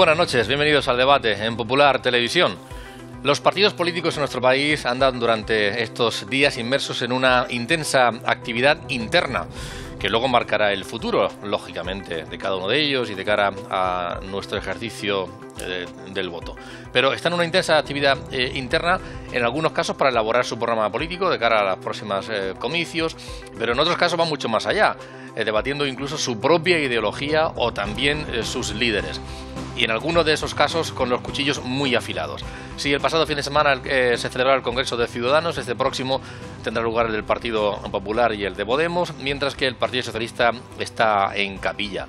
buenas noches, bienvenidos al debate en Popular Televisión. Los partidos políticos en nuestro país andan durante estos días inmersos en una intensa actividad interna que luego marcará el futuro, lógicamente, de cada uno de ellos y de cara a nuestro ejercicio eh, del voto. Pero están en una intensa actividad eh, interna, en algunos casos para elaborar su programa político de cara a los próximos eh, comicios, pero en otros casos va mucho más allá. Eh, debatiendo incluso su propia ideología o también eh, sus líderes. Y en algunos de esos casos con los cuchillos muy afilados. Si el pasado fin de semana eh, se celebró el Congreso de Ciudadanos, este próximo tendrá lugar el del Partido Popular y el de Podemos, mientras que el Partido Socialista está en capilla.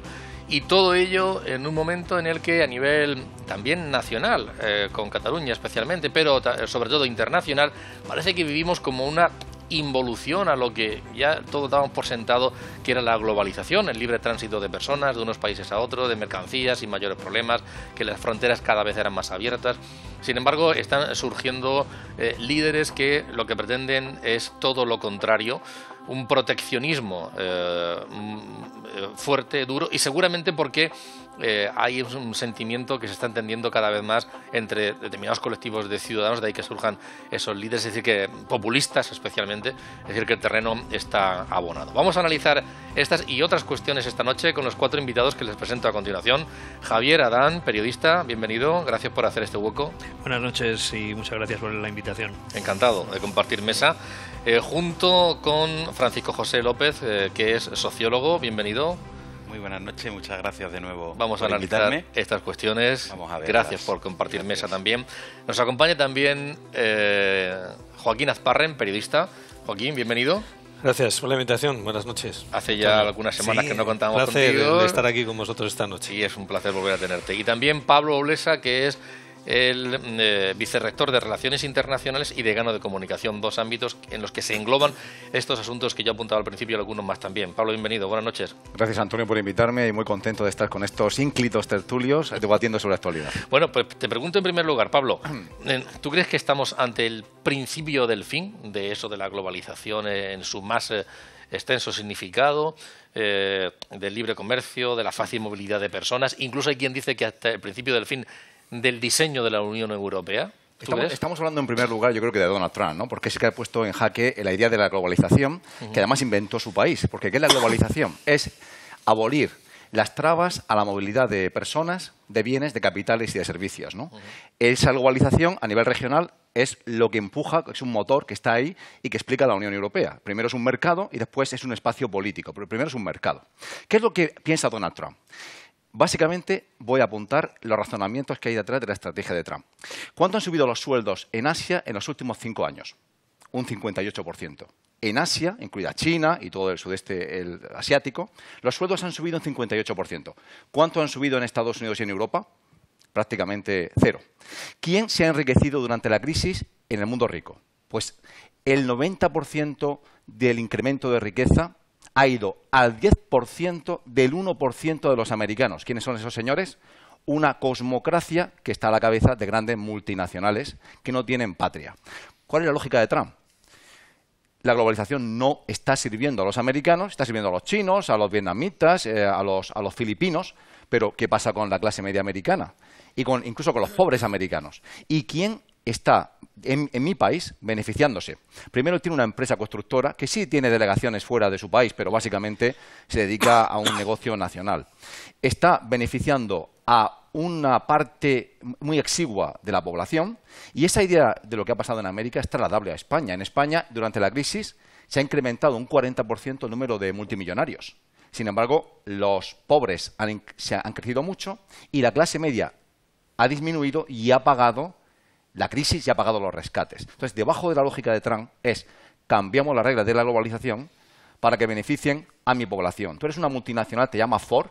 Y todo ello en un momento en el que a nivel también nacional, con Cataluña especialmente, pero sobre todo internacional, parece que vivimos como una involución a lo que ya todos dábamos por sentado que era la globalización, el libre tránsito de personas de unos países a otros, de mercancías sin mayores problemas, que las fronteras cada vez eran más abiertas. Sin embargo, están surgiendo eh, líderes que lo que pretenden es todo lo contrario, un proteccionismo eh, mm, eh, fuerte, duro, y seguramente porque eh, hay un sentimiento que se está entendiendo cada vez más entre determinados colectivos de ciudadanos, de ahí que surjan esos líderes, es decir, que populistas especialmente, es decir, que el terreno está abonado. Vamos a analizar estas y otras cuestiones esta noche con los cuatro invitados que les presento a continuación. Javier Adán, periodista, bienvenido, gracias por hacer este hueco. Buenas noches y muchas gracias por la invitación. Encantado de compartir mesa. Eh, junto con Francisco José López, eh, que es sociólogo, bienvenido muy buenas noches, muchas gracias de nuevo. Vamos a analizar estas cuestiones. gracias por compartir mesa también. Nos acompaña también eh, Joaquín Azparren, periodista. Joaquín, bienvenido. Gracias por la invitación. Buenas noches. Hace ya algunas semanas que no contábamos placer contigo. De estar aquí con vosotros esta noche. Y es un placer volver a tenerte. Y también Pablo Oblesa, que es el eh, vicerrector de Relaciones Internacionales y de Gano de Comunicación, dos ámbitos en los que se engloban estos asuntos que yo apuntado al principio y algunos más también. Pablo, bienvenido, buenas noches. Gracias Antonio por invitarme y muy contento de estar con estos ínclitos tertulios debatiendo sobre la actualidad. Bueno, pues te pregunto en primer lugar, Pablo, eh, ¿tú crees que estamos ante el principio del fin de eso de la globalización en su más... Eh, extenso significado del libre comercio, de la fácil movilidad de personas. Incluso hay quien dice que hasta el principio del fin del diseño de la Unión Europea? Estamos, hablando en primer lugar, yo creo que de Donald Trump, Porque es que ha puesto en jaque la idea de la globalización, que además inventó su país. Porque ¿qué es la globalización? Es abolir las trabas a la movilidad de personas, de bienes, de capitales y de servicios. ¿no? Esa globalización a nivel regional es lo que empuja, es un motor que está ahí y que explica la Unión Europea. Primero es un mercado y después es un espacio político, pero primero es un mercado. ¿Qué es lo que piensa Donald Trump? Básicamente voy a apuntar los razonamientos que hay detrás de la estrategia de Trump. ¿Cuánto han subido los sueldos en Asia en los últimos cinco años? Un 58%. En Asia, incluida China y todo el sudeste asiático, los sueldos han subido un 58%. ¿Cuánto han subido en Estados Unidos y en Europa? Prácticamente cero. ¿Quién se ha enriquecido durante la crisis en el mundo rico? Pues el 90% del incremento de riqueza ha ido al 10% del 1% de los americanos. ¿Quiénes son esos señores? Una cosmocracia que está a la cabeza de grandes multinacionales que no tienen patria. ¿Cuál es la lógica de Trump? la globalización no está sirviendo a los americanos, está sirviendo a los chinos, a los vietnamitas, eh, a, los, a, los, filipinos, pero ¿qué pasa con la clase media americana? Y con, incluso con los pobres americanos. ¿Y quién está en, mi país beneficiándose. Primero tiene una empresa constructora que sí tiene delegaciones fuera de su país, pero básicamente se dedica a un negocio nacional. Está beneficiando a una parte muy exigua de la población y esa idea de lo que ha pasado en América es trasladable a España. En España, durante la crisis, se ha incrementado un 40% el número de multimillonarios. Sin embargo, los pobres se han crecido mucho y la clase media ha disminuido y ha pagado la crisis ya ha pagado los rescates. Entonces, debajo de la lógica de Trump es cambiamos las reglas de la globalización para que beneficien a mi población. Tú eres una multinacional, te llama Ford.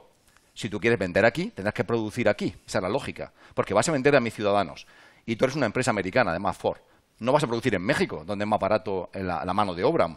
Si tú quieres vender aquí, tendrás que producir aquí. Esa es la lógica. Porque vas a vender a mis ciudadanos. Y tú eres una empresa americana, además Ford. No vas a producir en México, donde es más barato eh, la, la mano de obra,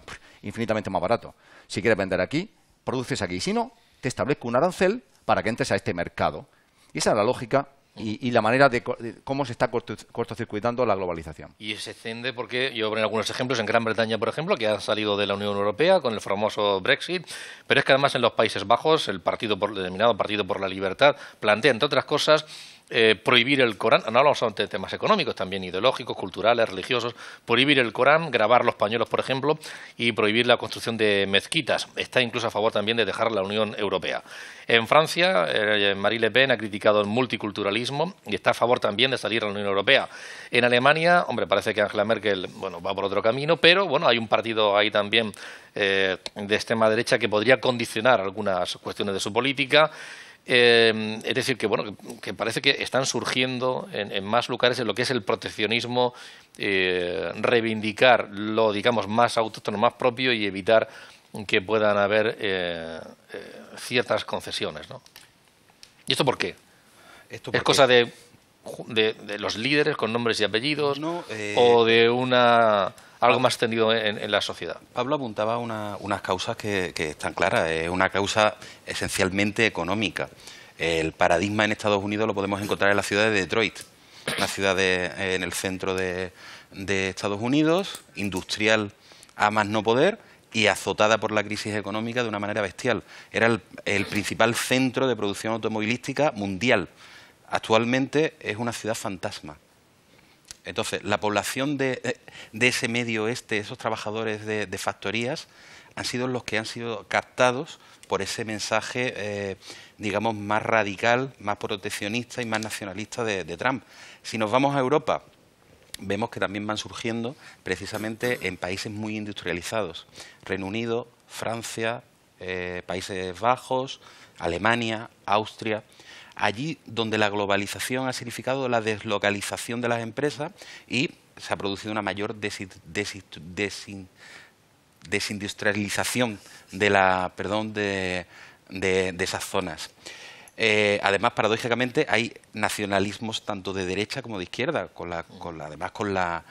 infinitamente más barato. Si quieres vender aquí, produces aquí. Si no, te establezco un arancel para que entres a este mercado. Y esa es la lógica y, la manera de, cómo se está cortocircuitando la globalización. Y se extiende porque yo poner algunos ejemplos en Gran Bretaña, por ejemplo, que ha salido de la Unión Europea con el famoso Brexit, pero es que además en los Países Bajos el partido por, denominado Partido por la Libertad plantea, entre otras cosas, eh, prohibir el Corán, no hablamos solamente de temas económicos, también ideológicos, culturales, religiosos, prohibir el Corán, grabar los pañuelos, por ejemplo, y prohibir la construcción de mezquitas. Está incluso a favor también de dejar la Unión Europea. En Francia, eh, eh, Marie Le Pen ha criticado el multiculturalismo y está a favor también de salir a la Unión Europea. En Alemania, hombre, parece que Angela Merkel bueno, va por otro camino, pero bueno, hay un partido ahí también eh, de extrema derecha que podría condicionar algunas cuestiones de su política. es decir, que, bueno, que, parece que están surgiendo en, más lugares en lo que es el proteccionismo, reivindicar lo, digamos, más autóctono, más propio y evitar que puedan haber eh, eh, ciertas concesiones. ¿no? ¿Y esto por qué? Esto es cosa de, los líderes con nombres y apellidos eh, o de una algo más tendido en, la sociedad. Pablo apuntaba una, unas causas que, están claras. Es una causa esencialmente económica. El paradigma en Estados Unidos lo podemos encontrar en la ciudad de Detroit, una ciudad en el centro de, de Estados Unidos, industrial a más no poder, y azotada por la crisis económica de una manera bestial. Era el, principal centro de producción automovilística mundial. Actualmente es una ciudad fantasma. Entonces, la población de, ese medio oeste, esos trabajadores de, factorías, han sido los que han sido captados por ese mensaje, eh, digamos, más radical, más proteccionista y más nacionalista de Trump. Si nos vamos a Europa, vemos que también van surgiendo precisamente en países muy industrializados. Reino Unido, Francia, eh, Países Bajos, Alemania, Austria. Allí donde la globalización ha significado la deslocalización de las empresas y se ha producido una mayor desindustrialización de esas zonas. Eh, además, paradójicamente, hay nacionalismos tanto de derecha como de izquierda, con además con la,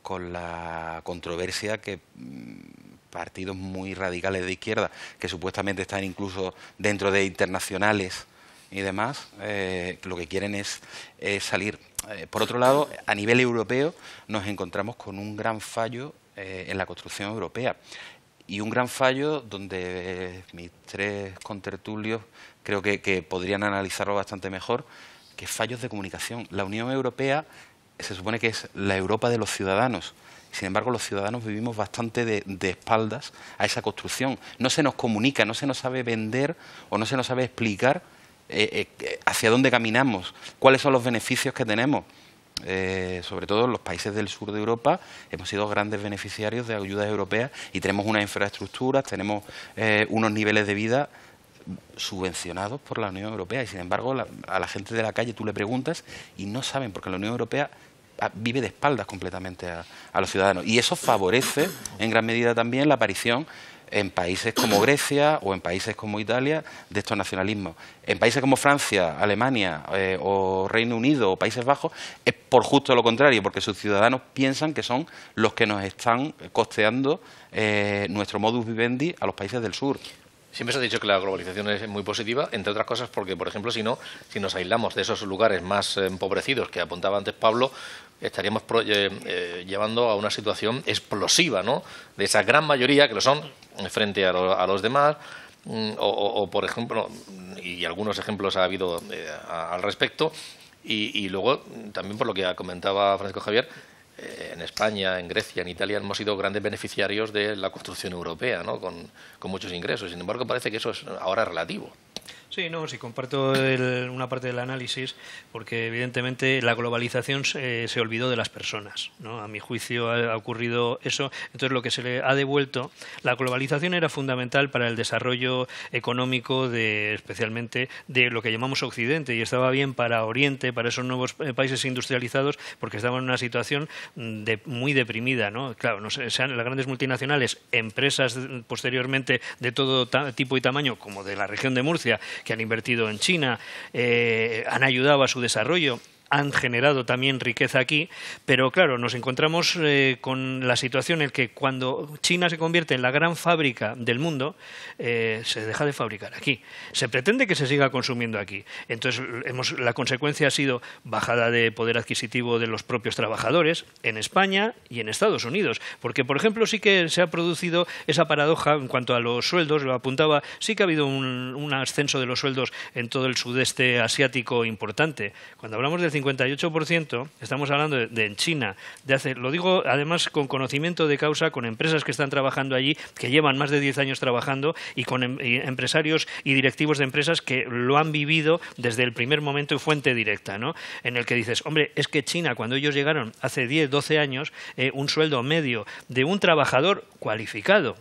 con la controversia que mm, partidos muy radicales de izquierda, que supuestamente están incluso dentro de internacionales y demás, eh, lo que quieren es, salir. Eh, por otro lado, a nivel europeo nos encontramos con un gran fallo en la construcción europea y un gran fallo donde eh, mis tres contertulios creo que, podrían analizarlo bastante mejor, que fallos de comunicación. La Unión Europea se supone que es la Europa de los ciudadanos. Sin embargo, los ciudadanos vivimos bastante de, espaldas a esa construcción. No se nos comunica, no se nos sabe vender o no se nos sabe explicar eh, eh, hacia dónde caminamos, cuáles son los beneficios que tenemos. Eh, sobre todo en los países del sur de Europa, hemos sido grandes beneficiarios de ayudas europeas y tenemos unas infraestructuras, tenemos eh, unos niveles de vida subvencionados por la Unión Europea y sin embargo a la gente de la calle tú le preguntas y no saben porque la Unión Europea ah, vive de espaldas completamente a los ciudadanos y eso favorece en gran medida también la aparición en países como Grecia o en países como Italia de estos nacionalismos. En países como Francia, Alemania eh, o Reino Unido o Países Bajos es por justo lo contrario, porque sus ciudadanos piensan que son los que nos están costeando eh, nuestro modus vivendi a los países del sur. Siempre se ha dicho que la globalización es muy positiva, entre otras cosas porque, por ejemplo, si no, si nos aislamos de esos lugares más empobrecidos que apuntaba antes Pablo, estaríamos eh, eh, llevando a una situación explosiva, ¿no? De esa gran mayoría que lo son frente a, los demás, mm, o, por ejemplo, y algunos ejemplos ha habido eh, al respecto, y, luego también por lo que comentaba Francisco Javier, en España, en Grecia, en Italia hemos sido grandes beneficiarios de la construcción europea, ¿no? Con, con muchos ingresos. Sin embargo, parece que eso es ahora relativo. Sí, no, sí, comparto una parte del análisis, porque evidentemente la globalización se, eh, olvidó de las personas. ¿no? A mi juicio ha, ocurrido eso. Entonces, lo que se le ha devuelto, la globalización era fundamental para el desarrollo económico, de, especialmente de lo que llamamos Occidente, y estaba bien para Oriente, para esos nuevos eh, países industrializados, porque estaban en una situación mm, muy deprimida. Claro, no sean las grandes multinacionales, empresas mm, posteriormente de todo tipo y tamaño, como de la región de Murcia, que han invertido en China, eh, han ayudado a su desarrollo han generado también riqueza aquí, pero claro, nos encontramos eh, con la situación en que cuando China se convierte en la gran fábrica del mundo, eh, se deja de fabricar aquí. Se pretende que se siga consumiendo aquí. Entonces, hemos, la consecuencia ha sido bajada de poder adquisitivo de los propios trabajadores en España y en Estados Unidos, porque, por ejemplo, sí que se ha producido esa paradoja en cuanto a los sueldos, lo apuntaba, sí que ha habido un, un ascenso de los sueldos en todo el sudeste asiático importante. Cuando hablamos del 58%, estamos hablando de, en China, de hace, lo digo además con conocimiento de causa, con empresas que están trabajando allí, que llevan más de 10 años trabajando y con em, empresarios y directivos de empresas que lo han vivido desde el primer momento y fuente directa, ¿no? En el que dices, hombre, es que China, cuando ellos llegaron hace 10, 12 años, eh, un sueldo medio de un trabajador cualificado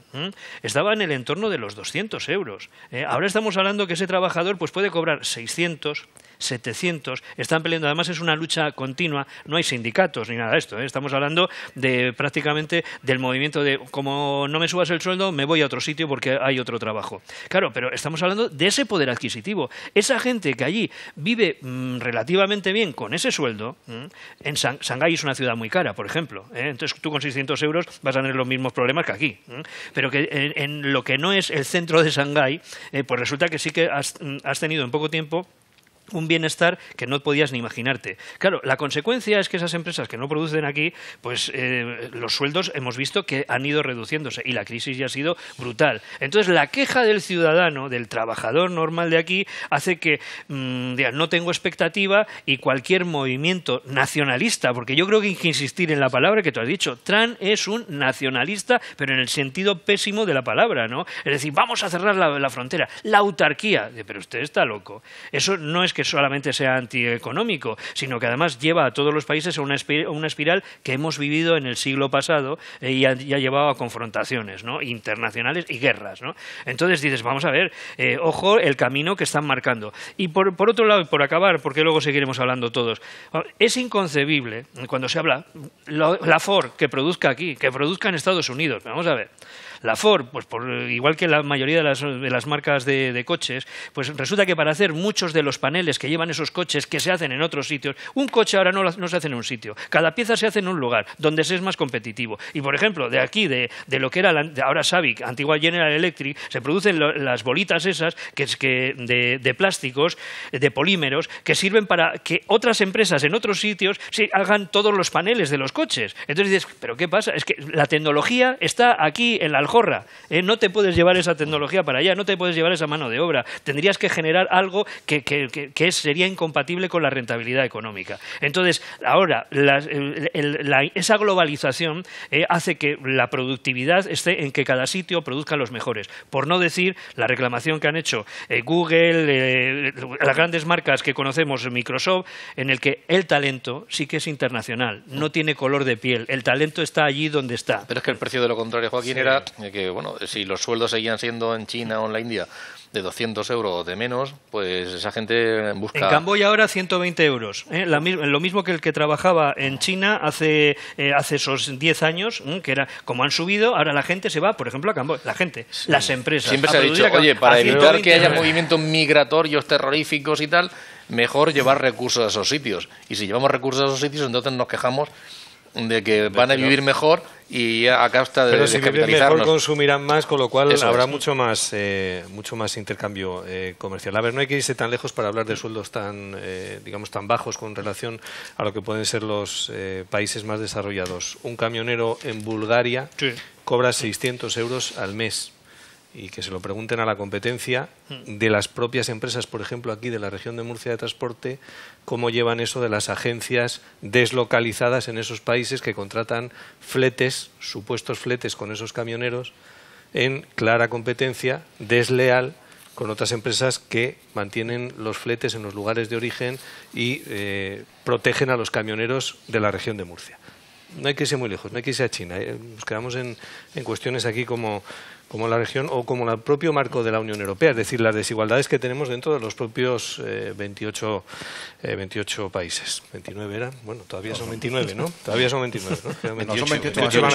estaba en el entorno de los 200 euros. ¿eh? ahora estamos hablando que ese trabajador pues, puede cobrar 600, 700. Están peleando, además es una lucha continua, no hay sindicatos ni nada de esto. ¿eh? Estamos hablando de prácticamente del movimiento de como no me subas el sueldo, me voy a otro sitio porque hay otro trabajo. Claro, pero estamos hablando de ese poder adquisitivo. Esa gente que allí vive mm, relativamente bien con ese sueldo, mm, en Shanghái es una ciudad muy cara, por ejemplo. ¿eh? Entonces tú con 600 euros vas a tener los mismos problemas que aquí. ¿eh? Pero que en, lo que no es el centro de Shanghái, pues resulta que sí que has mm, tenido en poco tiempo un bienestar que no podías ni imaginarte. Claro, la consecuencia es que esas empresas que no producen aquí, pues eh, los sueldos hemos visto que han ido reduciéndose y la crisis ya ha sido brutal. Entonces, la queja del ciudadano, del trabajador normal de aquí, hace que mm, digan, no tengo expectativa y cualquier movimiento nacionalista, porque yo creo que hay que insistir en la palabra que tú has dicho, Tran es un nacionalista, pero en el sentido pésimo de la palabra, ¿no? Es decir, vamos a cerrar la frontera, la autarquía, pero usted está loco. Eso no es que solamente sea antieconómico, sino que además lleva a todos los países a una, una espiral que hemos vivido en el siglo pasado eh, y, ha, llevado a confrontaciones ¿no? internacionales y guerras. ¿no? Entonces dices, vamos a ver, eh, ojo el camino que están marcando. Y por, otro lado, y por acabar, porque luego seguiremos hablando todos, es inconcebible cuando se habla la, la Ford que produzca aquí, que produzca en Estados Unidos. Vamos a ver. La Ford, pues igual que la mayoría de las, marcas de, coches, pues resulta que para hacer muchos de los paneles que llevan esos coches que se hacen en otros sitios, un coche ahora no, se hace en un sitio, cada pieza se hace en un lugar donde se es más competitivo. Y por ejemplo, de aquí, de, lo que era ahora Savic, antigua General Electric, se producen las bolitas esas que, que de, plásticos, de polímeros, que sirven para que otras empresas en otros sitios se hagan todos los paneles de los coches. Entonces dices, ¿pero qué pasa? Es que la tecnología está aquí en la eh, no te puedes llevar esa tecnología para allá, no te puedes llevar esa mano de obra. Tendrías que generar algo que, sería incompatible con la rentabilidad económica. Entonces, ahora, esa globalización eh, hace que la productividad esté en que cada sitio produzca los mejores. Por no decir la reclamación que han hecho eh, Google, las grandes marcas que conocemos, Microsoft, en el que el talento sí que es internacional, no tiene color de piel, el talento está allí donde está. Pero es que el precio de lo contrario, Joaquín, era que bueno, si los sueldos seguían siendo en China o en la India de 200 euros o de menos, pues esa gente busca... En Camboya ahora 120 euros, ¿eh? lo mismo que el que trabajaba en China hace, eh, esos 10 años, que era como han subido, ahora la gente se va, por ejemplo, a Camboya, la gente, las empresas. Siempre se ha dicho, oye, para evitar que haya movimientos migratorios terroríficos y tal, mejor llevar recursos a esos sitios. Y si llevamos recursos a esos sitios, entonces nos quejamos de que van a vivir mejor y a costa de Pero si mejor consumirán más, con lo cual habrá eh, mucho más intercambio eh, comercial. A ver, no hay que irse tan lejos para hablar de sueldos tan eh, digamos tan bajos con relación a lo que pueden ser los países más desarrollados. Un camionero en Bulgaria cobra 600 euros al mes y que se lo pregunten a la competencia hmm. de las propias empresas, por ejemplo, aquí de la región de Murcia de Transporte, cómo llevan eso de las agencias deslocalizadas en esos países que contratan fletes, supuestos fletes con esos camioneros, en clara competencia desleal con otras empresas que mantienen los fletes en los lugares de origen y eh, protegen a los camioneros de la región de Murcia. No hay que irse muy lejos, no hay que irse a China. Eh, nos quedamos en, en cuestiones aquí como como la región o como el propio marco de la Unión Europea, es decir, las desigualdades que tenemos dentro de los propios 28, eh, 28 eh, países. 29 eran, bueno, todavía son 29, ¿no? Todavía son 29, ¿no? 28, no son 28, van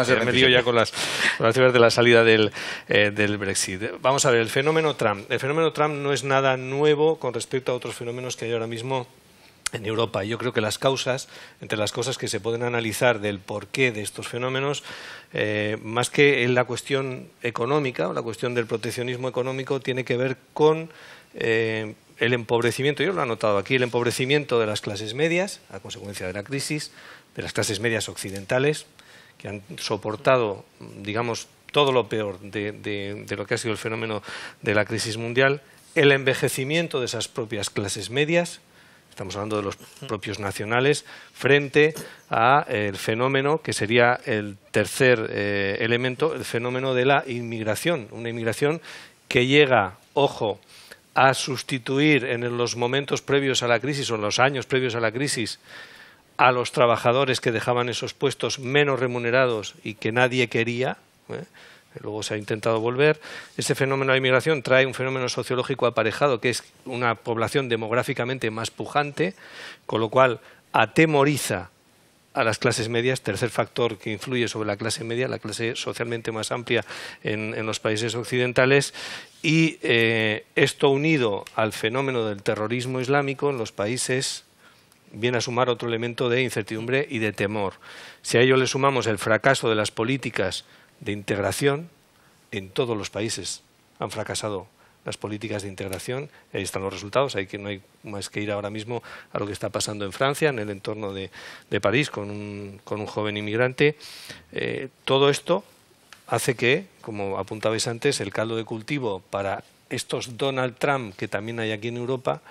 a ser 27. ya con las, con las cifras de la salida del, eh, del Brexit. Vamos a ver, el fenómeno Trump. El fenómeno Trump no es nada nuevo con respecto a otros fenómenos que hay ahora mismo en Europa. Yo creo que las causas, entre las cosas que se pueden analizar del porqué de estos fenómenos, eh, más que en la cuestión económica o la cuestión del proteccionismo económico, tiene que ver con eh, el empobrecimiento, yo lo he anotado aquí, el empobrecimiento de las clases medias a consecuencia de la crisis, de las clases medias occidentales, que han soportado, digamos, todo lo peor de lo que ha sido el fenómeno de la crisis mundial, el envejecimiento de esas propias clases medias, estamos hablando de los propios nacionales, frente a eh, el fenómeno que sería el tercer eh, elemento, el fenómeno de la inmigración, una inmigración que llega, ojo, a sustituir en los momentos previos a la crisis o en los años previos a la crisis a los trabajadores que dejaban esos puestos menos remunerados y que nadie quería. ¿eh? luego se ha intentado volver. Este fenómeno de inmigración trae un fenómeno sociológico aparejado, que es una población demográficamente más pujante, con lo cual atemoriza a las clases medias, tercer factor que influye sobre la clase media, la clase socialmente más amplia en, los países occidentales, y eh, esto unido al fenómeno del terrorismo islámico en los países viene a sumar otro elemento de incertidumbre y de temor. Si a ello le sumamos el fracaso de las políticas de integración en todos los países. Han fracasado las políticas de integración, ahí están los resultados, hay que, no hay más que ir ahora mismo a lo que está pasando en Francia, en el entorno de, de París, con un, con un, joven inmigrante. Eh, todo esto hace que, como apuntabais antes, el caldo de cultivo para estos Donald Trump que también hay aquí en Europa,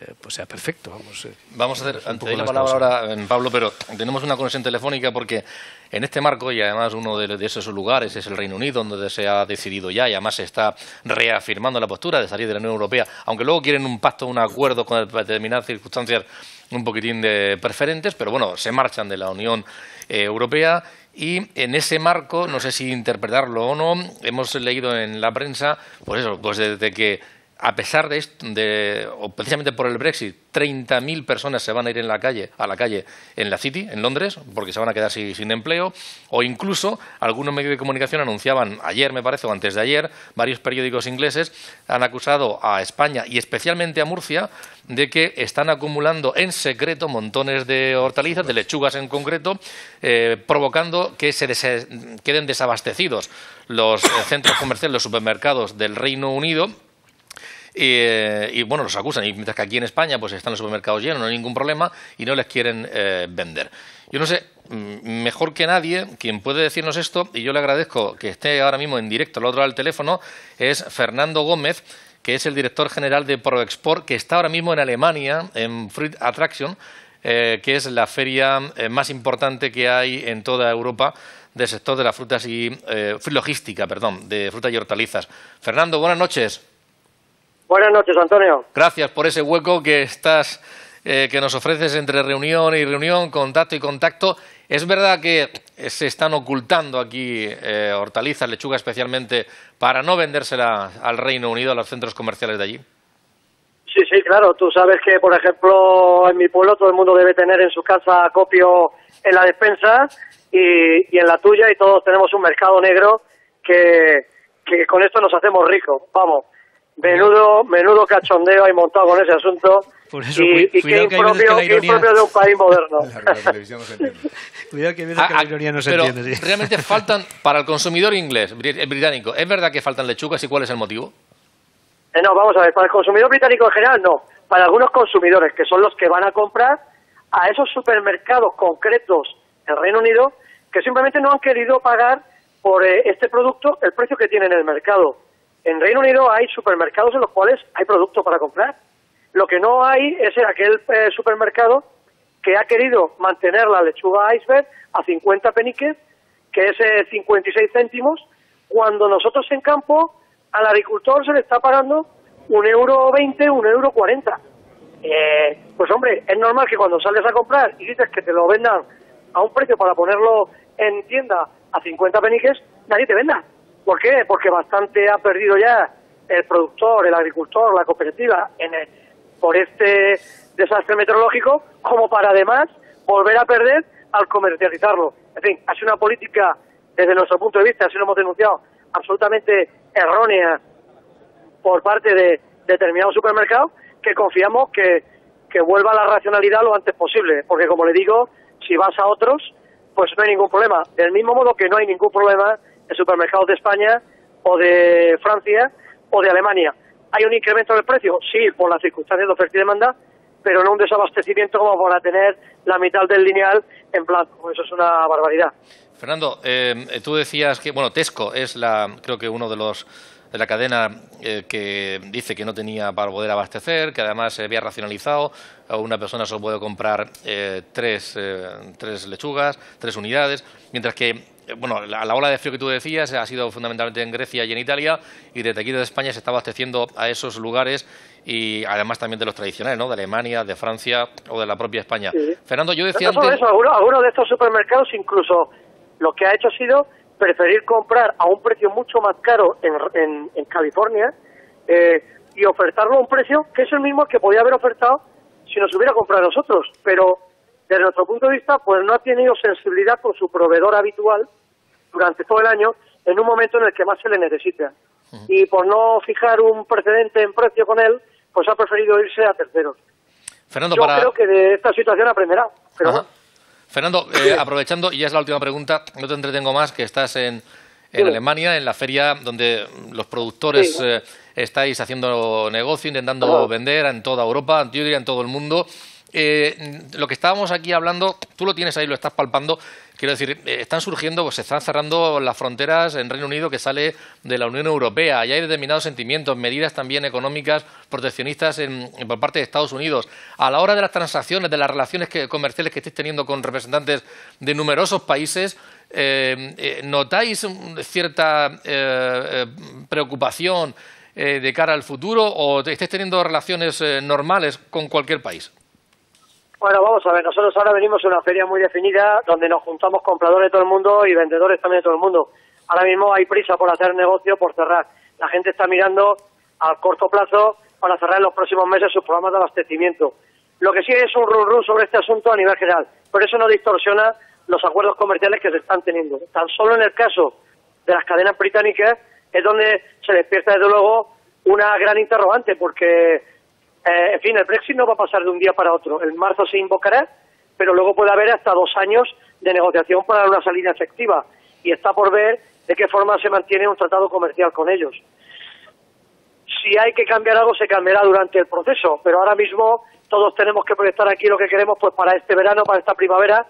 eh, pues sea perfecto. Vamos, eh. Vamos a hacer, antes de la palabra ahora ahora, Pablo, pero tenemos una conexión telefónica porque en este marco, y además uno de, esos lugares es el Reino Unido, donde se ha decidido ya, y además se está reafirmando la postura de salir de la Unión Europea, aunque luego quieren un pacto, un acuerdo con determinadas circunstancias un poquitín de preferentes, pero bueno, se marchan de la Unión eh, Europea. Y en ese marco, no sé si interpretarlo o no, hemos leído en la prensa, pues eso, pues desde que a pesar de esto, o precisamente por el Brexit, 30.000 personas se van a ir en la calle, a la calle en la City, en Londres, porque se van a quedar sin, empleo, o incluso algunos medios de comunicación anunciaban ayer, me parece, o antes de ayer, varios periódicos ingleses han acusado a España y especialmente a Murcia de que están acumulando en secreto montones de hortalizas, de lechugas en concreto, eh, provocando que se queden desabastecidos los eh, centros comerciales, los supermercados del Reino Unido eh, y bueno, los acusan, y mientras que aquí en España pues están los supermercados llenos, no hay ningún problema y no les quieren eh, vender. Yo no sé, mm, mejor que nadie, quien puede decirnos esto, y yo le agradezco que esté ahora mismo en directo al otro lado del teléfono, es Fernando Gómez, que es el director general de ProExport, que está ahora mismo en Alemania, en Fruit Attraction, eh, que es la feria más importante que hay en toda Europa del sector de las frutas y eh, logística, perdón, de frutas y hortalizas. Fernando, buenas noches. Buenas noches, Antonio. Gracias por ese hueco que estás eh, que nos ofreces entre reunión y reunión, contacto y contacto. Es verdad que eh, se están ocultando aquí eh, hortalizas, lechuga especialmente, para no vendérsela al Reino Unido, a los centros comerciales de allí. Sí, sí, claro. Tú sabes que, por ejemplo, en mi pueblo todo el mundo debe tener en su casa copio en la despensa y, en la tuya y todos tenemos un mercado negro que, que con esto nos hacemos ricos. Vamos, menudo, menudo cachondeo hay montado con ese asunto. y, que, impropio, de un país moderno. Cuidado que la mayoría no se entiende. Ah, realmente faltan, para el consumidor inglés, eh, británico, ¿es verdad que faltan lechugas y cuál es el motivo? Eh, no, vamos a ver, para el consumidor británico en general no. Para algunos consumidores, que son los que van a comprar a esos supermercados concretos en Reino Unido, que simplemente no han querido pagar por eh, este producto el precio que tiene en el mercado en Reino Unido hay supermercados en los cuales hay productos para comprar. Lo que no hay es aquel eh, supermercado que ha querido mantener la lechuga iceberg a 50 peniques, que es 56 eh, céntimos, cuando nosotros en campo al agricultor se le está pagando un euro veinte, un euro cuarenta. Eh, pues hombre, es normal que cuando sales a comprar y dices que te lo vendan a un precio para ponerlo en tienda a 50 peniques, nadie te venda. ¿Por qué? Porque bastante ha perdido ya el productor, el agricultor, la cooperativa por este desastre meteorológico, como para además volver a perder al comercializarlo. En fin, ha sido una política, desde nuestro punto de vista, así lo hemos denunciado, absolutamente errónea por parte de determinados supermercados que confiamos que, que vuelva a la racionalidad lo antes posible, porque como le digo, si vas a otros, pues no hay ningún problema. Del mismo modo que no hay ningún problema supermercados de España o de Francia o de Alemania. ¿Hay un incremento del precio? Sí, por las circunstancias de oferta y demanda, pero no un desabastecimiento como para tener la mitad del lineal en blanco. Pues eso es una barbaridad. Fernando, eh, tú decías que, bueno, Tesco es la, creo que uno de los de la cadena eh, que dice que no tenía para poder abastecer, que además se había racionalizado, una persona solo puede comprar eh, tres, eh, tres lechugas, tres unidades, mientras que eh, bueno, la, ola de frío que tú decías ha sido fundamentalmente en Grecia y en Italia, y desde aquí desde España se está abasteciendo a esos lugares y además también de los tradicionales, ¿no? De Alemania, de Francia o de la propia España. Fernando, yo decía algunos, de estos supermercados incluso lo que ha hecho ha sido preferir comprar a un precio mucho más caro en, California eh, y ofertarlo a un precio que es el mismo que podía haber ofertado si nos hubiera comprado nosotros. Pero desde nuestro punto de vista, pues no ha tenido sensibilidad con su proveedor habitual durante todo el año en un momento en el que más se le necesita. Y por no fijar un precedente en precio con él, pues ha preferido irse a terceros. Fernando, Yo creo que de esta situación aprenderá, pero Fernando, eh, aprovechando, y ya es la última pregunta, no te entretengo más, que estás en, en Alemania, en la feria donde los productores eh, estáis haciendo negocio, intentando vender en toda Europa, yo diría en todo el mundo. Eh, lo que estábamos aquí hablando, tú lo tienes ahí, lo estás palpando, Quiero decir, eh, están surgiendo, o se están cerrando las fronteras en Reino Unido que sale de la Unión Europea y hay determinados sentimientos, medidas también económicas proteccionistas por parte de Estados Unidos. A la hora de las transacciones, de las relaciones comerciales que estáis teniendo con representantes de numerosos países, eh, eh, ¿notáis cierta preocupación de cara al futuro o estáis teniendo relaciones normales con cualquier país? Bueno, vamos a ver, nosotros ahora venimos a una feria muy definida donde nos juntamos compradores de todo el mundo y vendedores también de todo el mundo. Ahora mismo hay prisa por hacer negocio, por cerrar. La gente está mirando al corto plazo para cerrar en los próximos meses sus programas de abastecimiento. Lo que sí es un run sobre este asunto a nivel general, pero eso no distorsiona los acuerdos comerciales que se están teniendo. Tan solo en el caso de las cadenas británicas es donde se despierta, desde luego, una gran interrogante, porque eh, en fin, el Brexit no va a pasar de un día para otro. En marzo se invocará, pero luego puede haber hasta dos años de negociación para una salida efectiva. Y está por ver de qué forma se mantiene un tratado comercial con ellos. Si hay que cambiar algo, se cambiará durante el proceso, pero ahora mismo todos tenemos que proyectar aquí lo que queremos pues para este verano, para esta primavera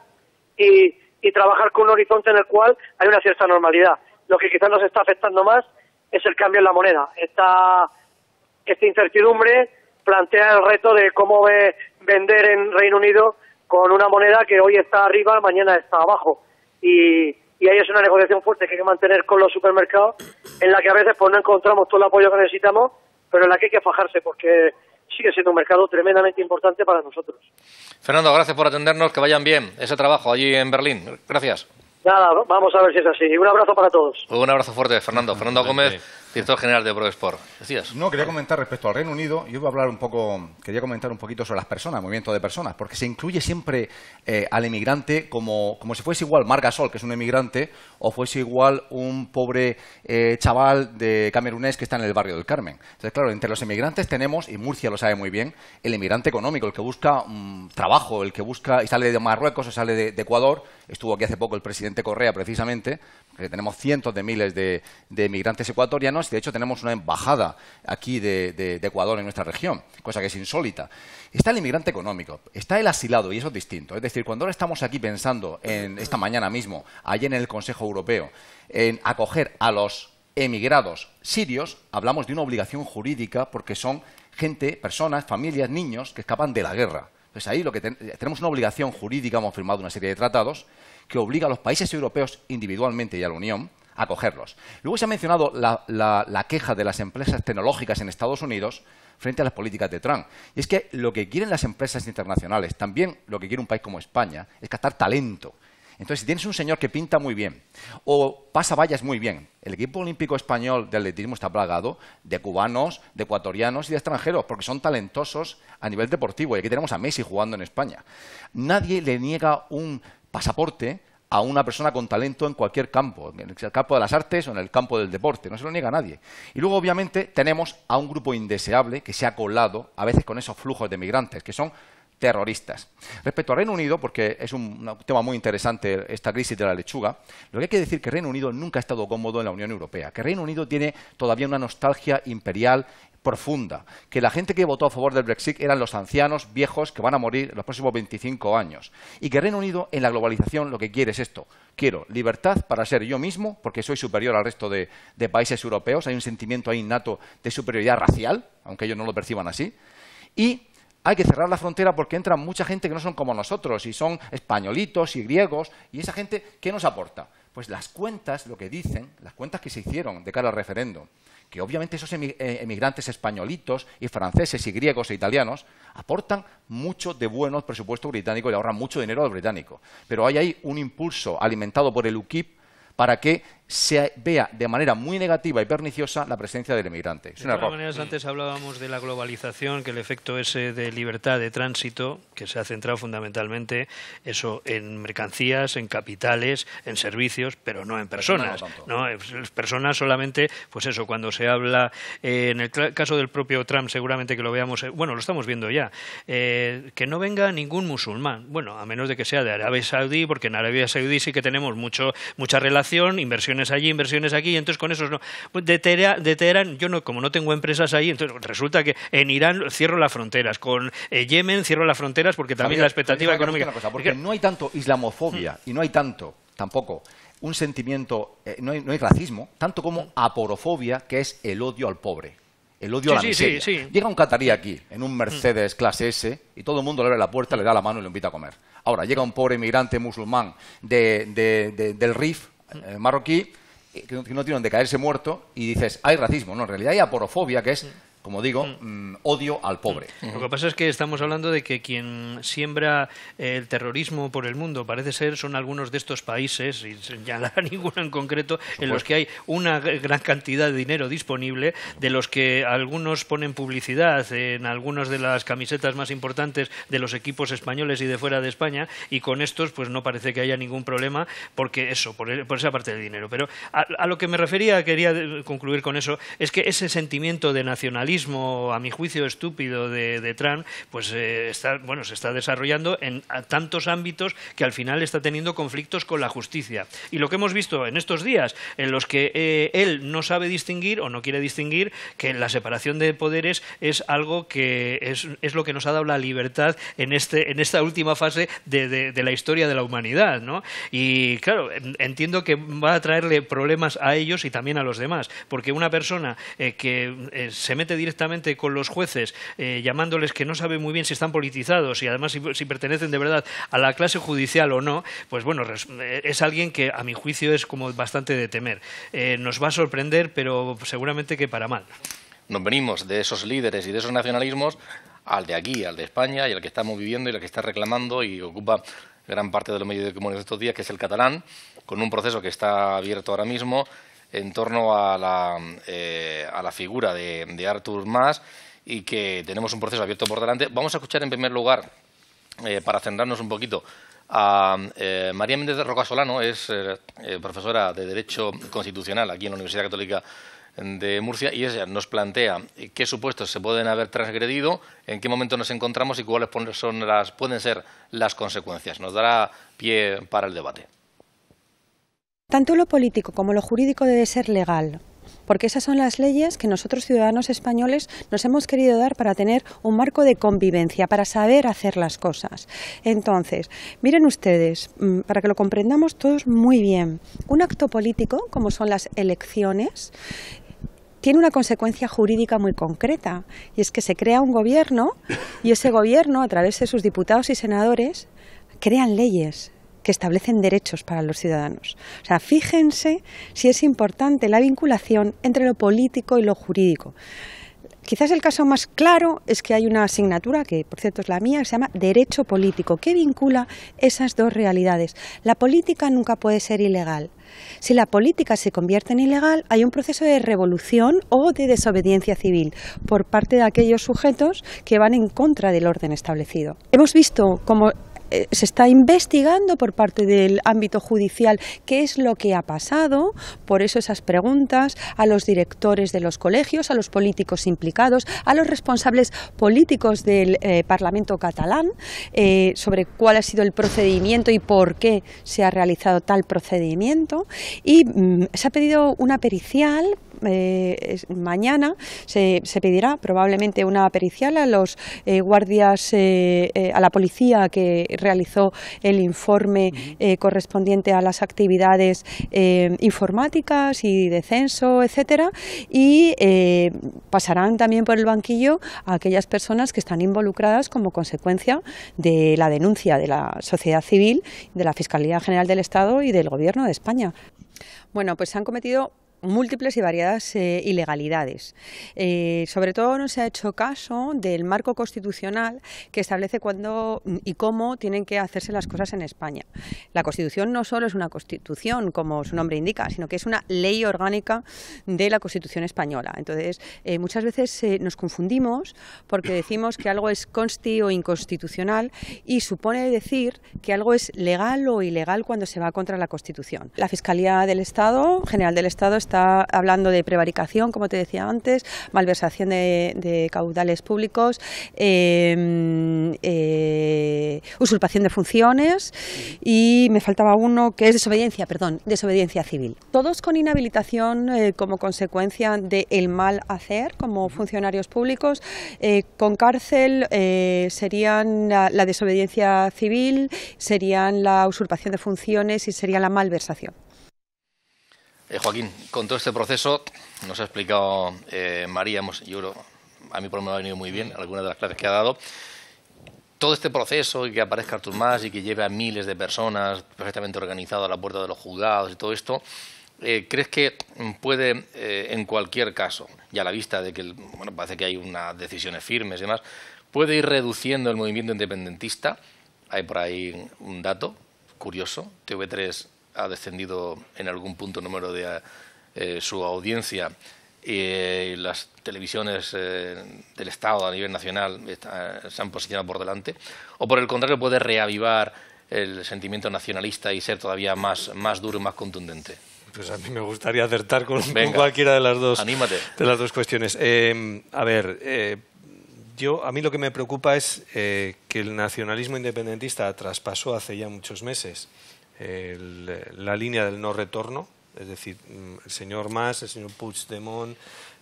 y, trabajar con un horizonte en el cual hay una cierta normalidad. Lo que quizás nos está afectando más es el cambio en la moneda. esta incertidumbre plantea el reto de cómo vender en Reino Unido con una moneda que hoy está arriba, mañana está abajo. Y, y ahí es una negociación fuerte que hay que mantener con los supermercados, en la que a veces pues, no encontramos todo el apoyo que necesitamos, pero en la que hay que fajarse porque sigue siendo un mercado tremendamente importante para nosotros. Fernando, gracias por atendernos, que vayan bien ese trabajo allí en Berlín. Gracias. Nada, vamos a ver si es así. Un abrazo para todos. Un abrazo fuerte, Fernando. Fernando Gómez. Director general de Decías. No, quería comentar respecto al Reino Unido. Yo iba a hablar un poco, quería comentar un poquito sobre las personas, movimiento de personas, porque se incluye siempre eh, al emigrante como, como si fuese igual Marga Sol, que es un emigrante, o fuese igual un pobre eh, chaval de camerunés que está en el barrio del Carmen. Entonces, claro, entre los emigrantes tenemos, y Murcia lo sabe muy bien, el emigrante económico, el que busca mm, trabajo, el que busca y sale de Marruecos o sale de Ecuador Estuvo aquí hace poco el presidente Correa, precisamente, porque tenemos cientos de miles de, emigrantes ecuatorianos y, de hecho, tenemos una embajada aquí de, Ecuador en nuestra región, cosa que es insólita. Está el inmigrante económico, está el asilado y eso es distinto. Es decir, cuando ahora estamos aquí pensando, en esta mañana mismo, allí en el Consejo Europeo, en acoger a los emigrados sirios, hablamos de una obligación jurídica porque son gente, personas, familias, niños que escapan de la guerra. Pues ahí lo que tenemos una obligación jurídica, hemos firmado una serie de tratados, que obliga a los países europeos individualmente y a la Unión a cogerlos. Luego se ha mencionado la, la queja de las empresas tecnológicas en Estados Unidos frente a las políticas de Trump. Y es que lo que quieren las empresas internacionales, también lo que quiere un país como España, es captar talento entonces, si tienes un señor que pinta muy bien o pasa vallas muy bien, el equipo olímpico español de atletismo está plagado de cubanos, de ecuatorianos y de extranjeros, porque son talentosos a nivel deportivo. Y aquí tenemos a Messi jugando en España. Nadie le niega un pasaporte a una persona con talento en cualquier campo, en el campo de las artes o en el campo del deporte, no se lo niega a nadie. Y luego, obviamente, tenemos a un grupo indeseable que se ha colado a veces con esos flujos de migrantes, que son terroristas. Respecto al Reino Unido, porque es un tema muy interesante esta crisis de la lechuga, lo que hay que decir es que Reino Unido nunca ha estado cómodo en la Unión Europea, que Reino Unido tiene todavía una nostalgia imperial profunda, que la gente que votó a favor del Brexit eran los ancianos viejos que van a morir en los próximos 25 años, y que Reino Unido en la globalización lo que quiere es esto, quiero libertad para ser yo mismo, porque soy superior al resto de, de países europeos, hay un sentimiento ahí innato de superioridad racial, aunque ellos no lo perciban así, y hay que cerrar la frontera porque entra mucha gente que no son como nosotros, y son españolitos y griegos, y esa gente, ¿qué nos aporta? Pues las cuentas, lo que dicen, las cuentas que se hicieron de cara al referéndum, que obviamente esos eh, emigrantes españolitos y franceses y griegos e italianos aportan mucho de buenos presupuestos presupuesto británico y ahorran mucho dinero al británico. Pero hay ahí un impulso alimentado por el UKIP para que se vea de manera muy negativa y perniciosa la presencia del emigrante. de todas maneras, antes hablábamos de la globalización, que el efecto ese de libertad de tránsito, que se ha centrado fundamentalmente eso en mercancías, en capitales, en servicios, pero no en personas. no, personas solamente, pues eso, cuando se habla, eh, en el caso del propio Trump, seguramente que lo veamos, eh, bueno, lo estamos viendo ya, eh, que no venga ningún musulmán, bueno, a menos de que sea de Arabia Saudí, porque en Arabia Saudí sí que tenemos mucho, mucha relación, inversiones hay allí, inversiones aquí, entonces con esos no. De Teherán, yo no, como no tengo empresas ahí, entonces resulta que en Irán cierro las fronteras, con eh, Yemen cierro las fronteras porque también la expectativa económica. porque no hay tanto islamofobia mm. y no hay tanto, tampoco, un sentimiento, eh, no, hay, racismo, tanto como mm. aporofobia, que es el odio al pobre el odio a la Llega un catarí aquí, en un mm. Mercedes clase S, y todo el mundo le abre la puerta, le da la mano y le invita a comer. Ahora, llega un pobre inmigrante musulmán del RIF, marroquí que no tienen de caerse muerto y dices, hay racismo. No, en realidad hay aporofobia, que es mm como digo, mm. Mm, odio al pobre. Mm. Lo que pasa es que estamos hablando de que quien siembra eh, el terrorismo por el mundo, parece ser, son algunos de estos países, sin señalar ninguno en concreto, en los que hay una gran cantidad de dinero disponible, de los que algunos ponen publicidad en algunas de las camisetas más importantes de los equipos españoles y de fuera de España, y con estos pues no parece que haya ningún problema, porque eso, por, esa parte del dinero. Pero a, lo que me refería, quería eh, concluir con eso, es que ese sentimiento de nacionalidad a mi juicio, estúpido de, Trump, pues eh, está, bueno, se está desarrollando en tantos ámbitos que al final está teniendo conflictos con la justicia. Y lo que hemos visto en estos días, en los que eh, él no sabe distinguir o no quiere distinguir que la separación de poderes es algo que es, lo que nos ha dado la libertad en, este, en esta última fase de, la historia de la humanidad. ¿no? Y claro, entiendo que va a traerle problemas a ellos y también a los demás, porque una persona eh, que se mete directamente con los jueces, eh, llamándoles que no sabe muy bien si están politizados y además si, pertenecen de verdad a la clase judicial o no, pues bueno, eh, es alguien que a mi juicio es como bastante de temer. Eh, nos va a sorprender, pero seguramente que para mal. Nos venimos de esos líderes y de esos nacionalismos al de aquí, al de España y al que estamos viviendo y al que está reclamando y ocupa gran parte de los medios de comunicación estos días, que es el catalán, con un proceso que está abierto ahora mismo en torno eh, a la, figura de, de Arthur Mas y que tenemos un proceso abierto por delante. Vamos a escuchar en primer lugar, eh, para centrarnos un poquito, a eh, María Méndez de Solano, es profesora de Derecho Constitucional aquí en la Universidad Católica de Murcia y ella nos plantea qué supuestos se pueden haber transgredido, en qué momento nos encontramos y cuáles son las, pueden ser las consecuencias. Nos dará pie para el debate. Tanto lo político como lo jurídico debe ser legal, porque esas son las leyes que nosotros ciudadanos españoles nos hemos querido dar para tener un marco de convivencia, para saber hacer las cosas. Entonces, miren ustedes, mm, para que lo comprendamos todos muy bien, un acto político, como son las elecciones, tiene una consecuencia jurídica muy concreta, y es que se crea un gobierno y ese gobierno, a través de sus diputados y senadores, crean leyes que establecen derechos para los ciudadanos. O sea, fíjense si es importante la vinculación entre lo político y lo jurídico. Quizás el caso más claro es que hay una asignatura, que por cierto es la mía, que se llama Derecho Político, que vincula esas dos realidades. La política nunca puede ser ilegal. Si la política se convierte en ilegal, hay un proceso de revolución o de desobediencia civil por parte de aquellos sujetos que van en contra del orden establecido. Hemos visto cómo eh, se está investigando por parte del ámbito judicial qué es lo que ha pasado, por eso esas preguntas a los directores de los colegios, a los políticos implicados, a los responsables políticos del eh, Parlamento catalán eh, sobre cuál ha sido el procedimiento y por qué se ha realizado tal procedimiento. Y mm, se ha pedido una pericial mañana se, pedirá probablemente una pericial a los guardias, a la policía que realizó el informe eh, correspondiente a las actividades eh, informáticas y de censo, etcétera, y eh, pasarán también por el banquillo a aquellas personas que están involucradas como consecuencia de la denuncia de la sociedad civil, de la Fiscalía General del Estado y del Gobierno de España. Bueno, pues se han cometido múltiples y variadas eh, ilegalidades. Eh, sobre todo no se ha hecho caso del marco constitucional que establece cuándo y cómo tienen que hacerse las cosas en España. La Constitución no solo es una Constitución, como su nombre indica, sino que es una ley orgánica de la Constitución española. Entonces, eh, muchas veces nos confundimos porque decimos que algo es consti o inconstitucional y supone decir que algo es legal o ilegal cuando se va contra la Constitución. La Fiscalía del Estado, General del Estado, está hablando de prevaricación, como te decía antes, malversación de, caudales públicos, em, eh, usurpación de funciones y me faltaba uno que es desobediencia, perdón, desobediencia civil. Todos con inhabilitación eh, como consecuencia del mal hacer como funcionarios públicos. Eh, con cárcel serían la, la desobediencia civil, serían la usurpación de funciones y sería la malversación. Eh, Joaquín, con todo este proceso nos ha explicado eh, María, a mí por lo menos me ha venido muy bien algunas de las clases que ha dado. Todo este proceso y que aparezca Artur más y que lleve a miles de personas perfectamente organizado a la puerta de los juzgados y todo esto, eh, ¿crees que puede, en cualquier caso, y a la vista de que bueno, parece que hay unas decisiones firmes y demás, puede ir reduciendo el movimiento independentista? Hay por ahí un dato curioso, TV3 ha descendido en algún punto número de eh, su audiencia y eh, las televisiones eh, del Estado a nivel nacional se han posicionado por delante, o por el contrario puede reavivar el sentimiento nacionalista y ser todavía más, duro y más contundente. Pues a mí me gustaría acertar con, cualquiera de las dos, De las dos cuestiones. a ver, yo, a mí lo que me preocupa es que el nacionalismo independentista traspasó hace ya muchos meses la línea del no retorno, es decir, mm, el señor Mas, el señor Puigdemont,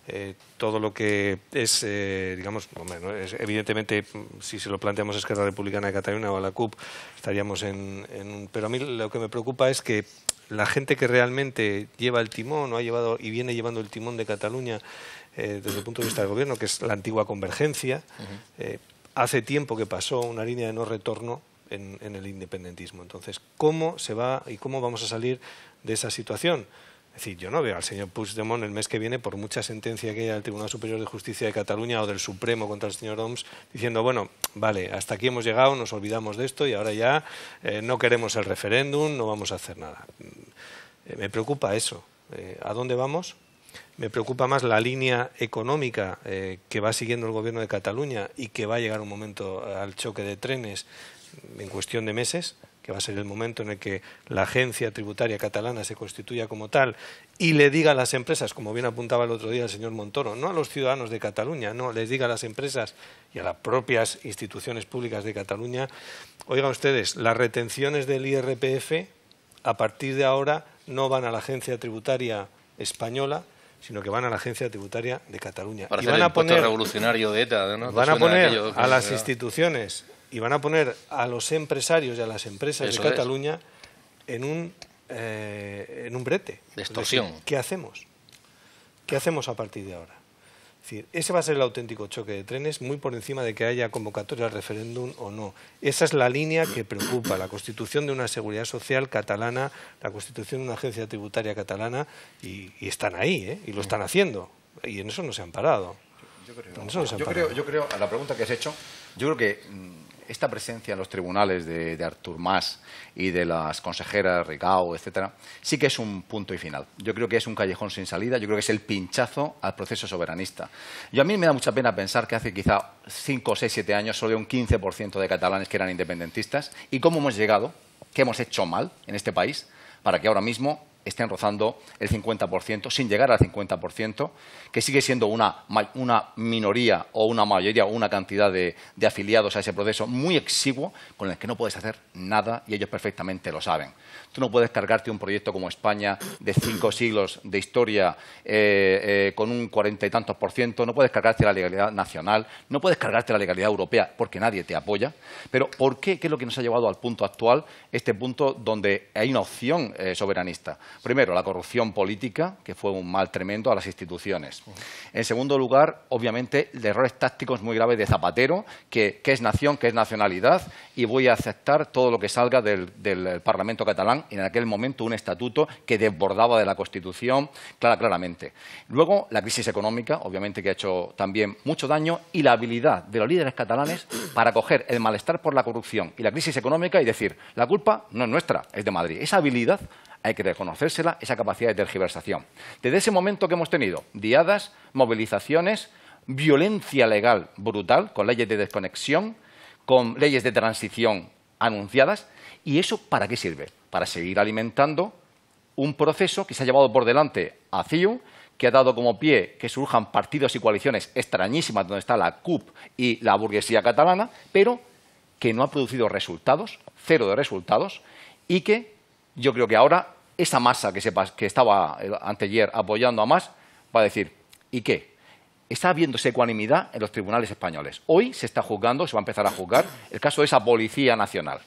eh, todo lo que es, eh, digamos, evidentemente, mm, si se lo planteamos a Esquerra Republicana de Cataluña o a la CUP, estaríamos en, en... Pero a mí lo que me preocupa es que la gente que realmente lleva el timón o ha llevado y viene llevando el timón de Cataluña eh, desde el punto de vista del gobierno, que es la antigua convergencia, eh, hace tiempo que pasó una línea de no retorno en, el independentismo. Entonces, ¿cómo se va y cómo vamos a salir de esa situación? Es decir, yo no veo al señor Puigdemont el mes que viene, por mucha sentencia que haya del Tribunal Superior de Justicia de Cataluña o del Supremo contra el señor Doms, diciendo, bueno, vale, hasta aquí hemos llegado, nos olvidamos de esto y ahora ya eh, no queremos el referéndum, no vamos a hacer nada. Eh, me preocupa eso. Eh, ¿A dónde vamos? Me preocupa más la línea económica que va siguiendo el gobierno de Cataluña y que va a llegar un momento al choque de trenes en cuestión de meses, que va a ser el momento en el que la agencia tributaria catalana se constituya como tal y le diga a las empresas, como bien apuntaba el otro día el señor Montoro, no a los ciudadanos de Cataluña, no, les diga a las empresas y a las propias instituciones públicas de Cataluña, oigan ustedes, las retenciones del IRPF a partir de ahora no van a la agencia tributaria española, sino que van a la agencia tributaria de Cataluña. van a poner revolucionario de ETA, Van a poner a, las instituciones y van a poner a los empresarios y a las empresas de Cataluña en un, eh, en un brete. De extorsión. ¿Qué hacemos? ¿Qué hacemos a partir de ahora? Es decir, ese va a ser el auténtico choque de trenes, muy por encima de que haya convocatoria al referéndum o no. Esa es la línea que preocupa, la constitución de una seguridad social catalana, la constitución de una agencia tributaria catalana, y, están ahí, ¿eh? y lo están haciendo, y en eso no se han parado. Yo creo, yo creo, yo creo, a la pregunta que has hecho, yo creo que mm, esta presencia en los tribunales de, Artur Mas y de las consejeras ricao etcétera, sí que es un punto y final. Yo creo que es un callejón sin salida, yo creo que es el pinchazo al proceso soberanista. Y a mí me da mucha pena pensar que hace quizá 5, 6, 7 años solo un 15% de catalanes que eran independentistas y cómo hemos llegado, qué hemos hecho mal en este país para que ahora mismo estén rozando el 50%, sin llegar al 50%, que sigue siendo una, minoría o una mayoría o una cantidad de, de afiliados a ese proceso muy exiguo con el que no puedes hacer nada y ellos perfectamente lo saben. Tú no puedes cargarte un proyecto como España de cinco siglos de historia eh, eh, con un cuarenta y tantos por ciento, no puedes cargarte la legalidad nacional, no puedes cargarte la legalidad europea porque nadie te apoya. Pero ¿por qué? ¿Qué es lo que nos ha llevado al punto actual, este punto donde hay una opción eh, soberanista? Primero, la corrupción política, que fue un mal tremendo a las instituciones. En segundo lugar, obviamente, errores tácticos muy graves de Zapatero, que, es nación, que es nacionalidad, y voy a aceptar todo lo que salga del Parlamento catalán y en aquel momento un estatuto que desbordaba de la Constitución, clara, claramente. Luego, la crisis económica, obviamente que ha hecho también mucho daño, y la habilidad de los líderes catalanes para coger el malestar por la corrupción y la crisis económica y decir, la culpa no es nuestra, es de Madrid. Esa habilidad hay que reconocérsela, esa capacidad de tergiversación. Desde ese momento que hemos tenido diadas, movilizaciones, violencia legal brutal, con leyes de desconexión, con leyes de transición anunciadas, ¿Y eso para qué sirve? Para seguir alimentando un proceso que se ha llevado por delante a CIU, que ha dado como pie que surjan partidos y coaliciones extrañísimas donde está la CUP y la burguesía catalana, pero que no ha producido resultados, cero de resultados, y que yo creo que ahora esa masa que, estaba eh, anteayer apoyando a más va a decir, ¿y qué? Está habiéndose ecuanimidad en los tribunales españoles. Hoy se está juzgando, se va a empezar a juzgar el caso de esa Policía Nacional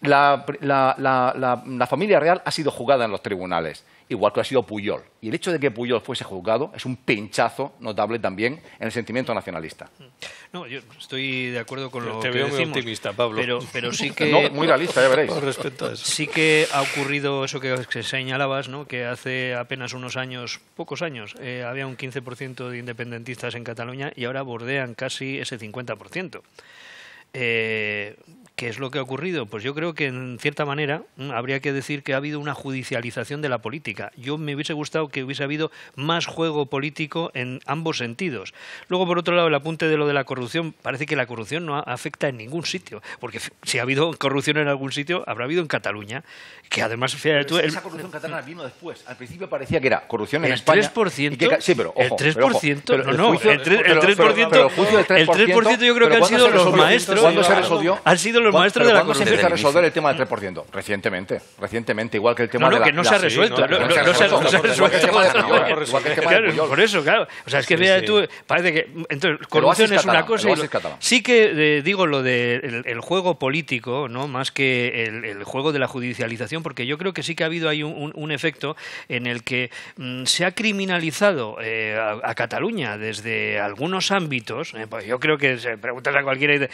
la, la, la, la, familia real ha sido jugada en los tribunales, igual que ha sido Puyol. Y el hecho de que Puyol fuese juzgado es un pinchazo notable también en el sentimiento nacionalista. Mm. No, yo estoy de acuerdo con lo Te veo muy optimista, Pablo. Pero, pero sí que... muy realista, ya veréis. Sí que ha ocurrido eso que, señalabas, ¿no? que hace apenas unos años, pocos años, eh, había un 15% de independentistas en Cataluña y ahora bordean casi ese 50%. Eh, ¿Qué es lo que ha ocurrido? Pues yo creo que en cierta manera mm, habría que decir que ha habido una judicialización de la política. Yo me hubiese gustado que hubiese habido más juego político en ambos sentidos. Luego, por otro lado, el apunte de lo de la corrupción. Parece que la corrupción no afecta en ningún sitio, porque si ha habido corrupción en algún sitio, habrá habido en Cataluña, que además... esa corrupción catalana vino después. Al principio parecía que era corrupción en el España. 3%, sí, pero, ojo, el 3%, el, 3%, yo creo que han sido los maestros. ¿Cuándo se resolvió? Han sido los los de la se empieza a resolver el tema del 3%? Recientemente, recientemente, igual que el tema no, no, de la... que no se ha resuelto. No se ha resuelto. Por eso, claro. O sea, es que vea tú, parece que... Entonces, corrupción es una cosa... Sí que digo lo del juego político, ¿no? Más que el juego de la judicialización, porque yo creo que sí que ha habido ahí un efecto en el que mm, se ha criminalizado eh, a Cataluña desde algunos ámbitos. ¿eh? Pues yo creo que preguntas a cualquiera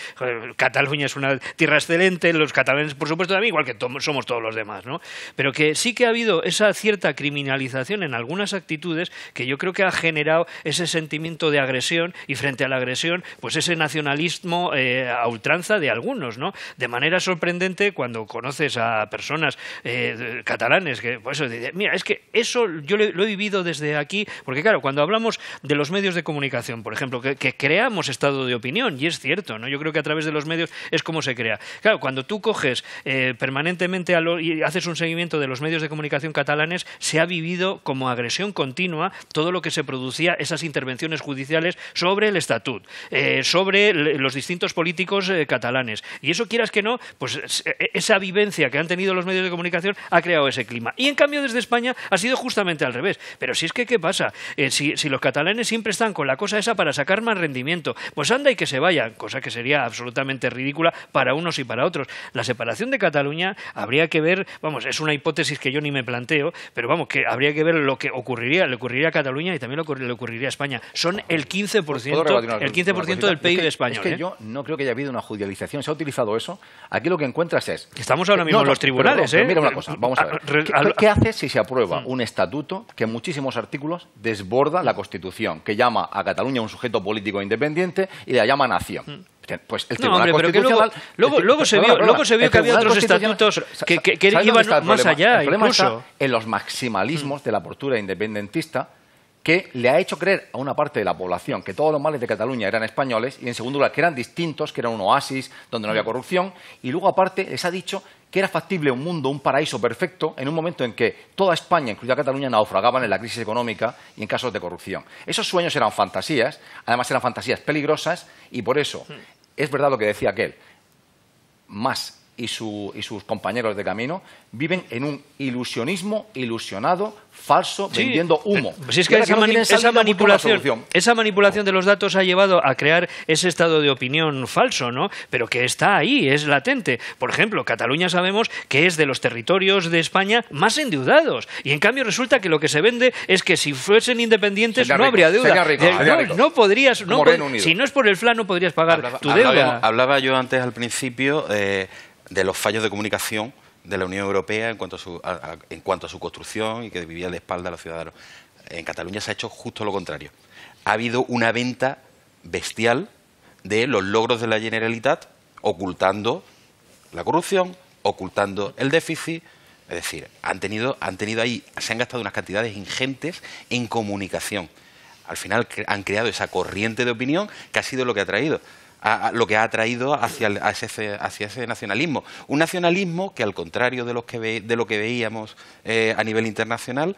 Cataluña es una tierra excelente, los catalanes, por supuesto, también, igual que somos todos los demás, ¿no? Pero que sí que ha habido esa cierta criminalización en algunas actitudes que yo creo que ha generado ese sentimiento de agresión y frente a la agresión, pues ese nacionalismo eh, a ultranza de algunos, ¿no? De manera sorprendente cuando conoces a personas eh, catalanes que, pues mira, es que eso yo lo he vivido desde aquí, porque claro, cuando hablamos de los medios de comunicación, por ejemplo, que, creamos estado de opinión, y es cierto, ¿no? Yo creo que a través de los medios es como se crea Claro, cuando tú coges eh, permanentemente y haces un seguimiento de los medios de comunicación catalanes, se ha vivido como agresión continua todo lo que se producía, esas intervenciones judiciales sobre el estatut, eh, sobre los distintos políticos eh, catalanes. Y eso, quieras que no, pues esa vivencia que han tenido los medios de comunicación ha creado ese clima. Y en cambio, desde España ha sido justamente al revés. Pero si es que, ¿qué pasa? Si, si los catalanes siempre están con la cosa esa para sacar más rendimiento, pues anda y que se vayan, cosa que sería absolutamente ridícula para un y para otros. La separación de Cataluña habría que ver, vamos, es una hipótesis que yo ni me planteo, pero vamos, que habría que ver lo que ocurriría, le ocurriría a Cataluña y también le ocurriría a España. Son el 15%, pues, pues, el 15 pues, del PIB de España Es que ¿eh? yo no creo que haya habido una judicialización, se ha utilizado eso. Aquí lo que encuentras es... Estamos ahora mismo en los tribunales, ¿eh? Mira una cosa, vamos a ver. ¿Qué, hace si se aprueba un estatuto que en muchísimos artículos desborda la Constitución, que llama a Cataluña un sujeto político independiente y la llama nación? Mm. Pues el Tribunal Pero luego, luego, se vio, luego se vio que había otros estatutos que, que, iban más allá, el incluso. en los maximalismos mm. de la postura independentista que le ha hecho creer a una parte de la población que todos los males de Cataluña eran españoles y, en segundo lugar, que eran distintos, que era un oasis donde no había corrupción y luego, aparte, les ha dicho que era factible un mundo, un paraíso perfecto en un momento en que toda España, incluida Cataluña, naufragaban en la crisis económica y en casos de corrupción. Esos sueños eran fantasías, además eran fantasías peligrosas y por eso hmm. es verdad lo que decía aquel, más y, sus compañeros de camino viven en un ilusionismo ilusionado, falso, vendiendo humo. esa, manipulación, de los datos ha llevado a crear ese estado de opinión falso, ¿no? Pero que está ahí, es latente. Por ejemplo, Cataluña sabemos que es de los territorios de España más endeudados. Y en cambio resulta que lo que se vende es que si fuesen independientes no habría deuda. Eh, no, podrías, si no es por el FLA no podrías pagar tu deuda. Hablaba, yo antes al principio... Eh, de los fallos de comunicación de la Unión Europea en cuanto a su, construcción y que vivía de espalda a los ciudadanos. En Cataluña se ha hecho justo lo contrario. Ha habido una venta bestial de los logros de la Generalitat ocultando la corrupción, ocultando el déficit. Es decir, han tenido, han tenido ahí, se han gastado unas cantidades ingentes en comunicación. Al final han creado esa corriente de opinión que ha sido lo que ha traído a, lo que ha atraído hacia, ese, nacionalismo. Un nacionalismo que, al contrario de, lo que veíamos eh, a nivel internacional,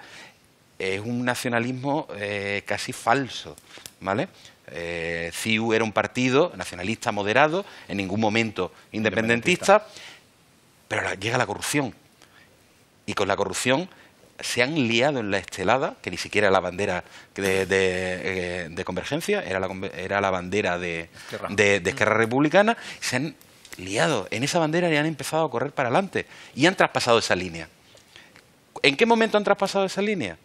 es un nacionalismo eh, casi falso, ¿vale? Eh, CIU era un partido nacionalista moderado, en ningún momento independentista, independentista. pero llega la corrupción. Y con la corrupción se han liado en la estelada, que ni siquiera la bandera de, eh, Convergencia, era la, bandera de Esquerra. Mm. Republicana, se han liado en esa bandera y han empezado a correr para adelante y han traspasado esa línea. ¿En qué momento han traspasado esa línea?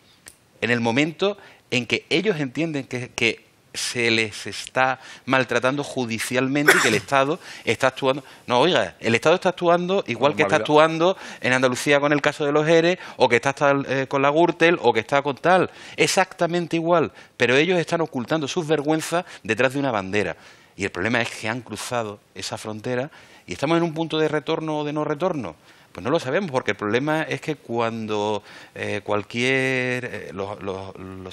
En el momento en que ellos entienden que se les está maltratando judicialmente y que el Estado está actuando. No, oiga, el Estado está actuando igual que está actuando en Andalucía con el caso de los ERE, o que está eh, con la Gürtel, o que está con tal. Exactamente igual. Pero ellos están ocultando sus vergüenzas detrás de una bandera. Y el problema es que han cruzado esa frontera y estamos en un punto de retorno o de no retorno. Pues no lo sabemos, porque el problema es que cuando eh, cualquier. Eh, los,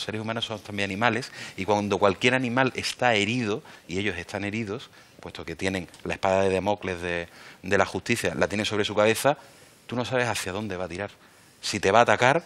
seres humanos son también animales, y cuando cualquier animal está herido, y ellos están heridos, puesto que tienen la espada de Damocles de, de la justicia, la tienen sobre su cabeza, tú no sabes hacia dónde va a tirar. Si te va a atacar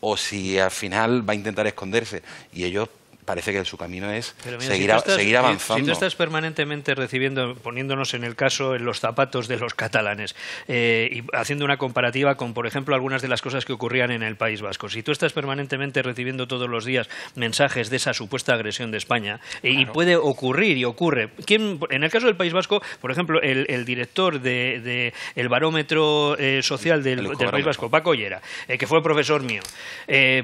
o si al final va a intentar esconderse. Y ellos parece que su camino es seguir, avanzando. Eh, si tú estás permanentemente recibiendo, poniéndonos en el caso, en los zapatos de los catalanes, eh, y haciendo una comparativa con, por ejemplo, algunas de las cosas que ocurrían en el País Vasco, si tú estás permanentemente recibiendo todos los días mensajes de esa supuesta agresión de España, eh, y puede ocurrir y ocurre. ¿Quién, en el caso del País Vasco, por ejemplo, el, director del de, el barómetro social del, País Vasco, Paco Llera, que fue profesor mío,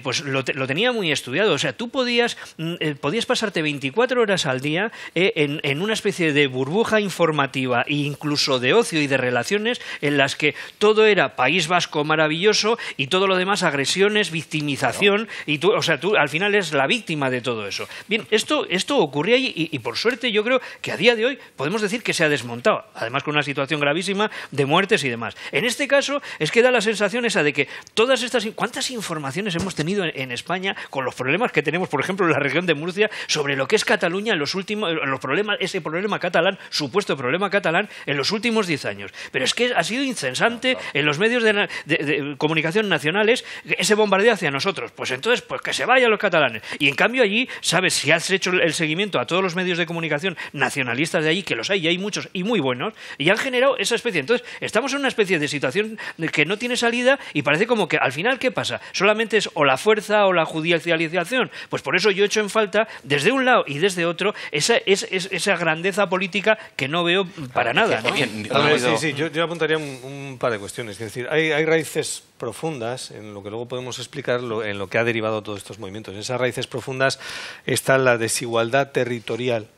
pues lo, lo, tenía muy estudiado. O sea, tú podías... Mm, eh, podías pasarte 24 horas al día eh, en, una especie de burbuja informativa e incluso de ocio y de relaciones en las que todo era País Vasco maravilloso y todo lo demás agresiones, victimización y tú, o sea, tú al final eres la víctima de todo eso. Bien, esto, esto ocurría y, por suerte yo creo que a día de hoy podemos decir que se ha desmontado, además con una situación gravísima de muertes y demás. En este caso es que da la sensación esa de que todas estas... ¿Cuántas informaciones hemos tenido en, España con los problemas que tenemos, por ejemplo, en la región de Murcia sobre lo que es Cataluña en los últimos, los problemas, ese problema catalán, supuesto problema catalán, en los últimos diez años. Pero es que ha sido incensante en los medios de, comunicación nacionales ese bombardeo hacia nosotros. Pues entonces, pues que se vayan los catalanes. Y en cambio allí, sabes, si has hecho el seguimiento a todos los medios de comunicación nacionalistas de allí, que los hay, y hay muchos y muy buenos, y han generado esa especie. Entonces, estamos en una especie de situación que no tiene salida y parece como que al final, ¿qué pasa? Solamente es o la fuerza o la judicialización. Pues por eso yo hecho en falta desde un lado y desde otro esa, grandeza política que no veo para nada. yo, apuntaría un, par de cuestiones. Es decir, hay, hay raíces profundas, en lo que luego podemos explicar en lo que ha derivado todos estos movimientos. En esas raíces profundas está la desigualdad territorial,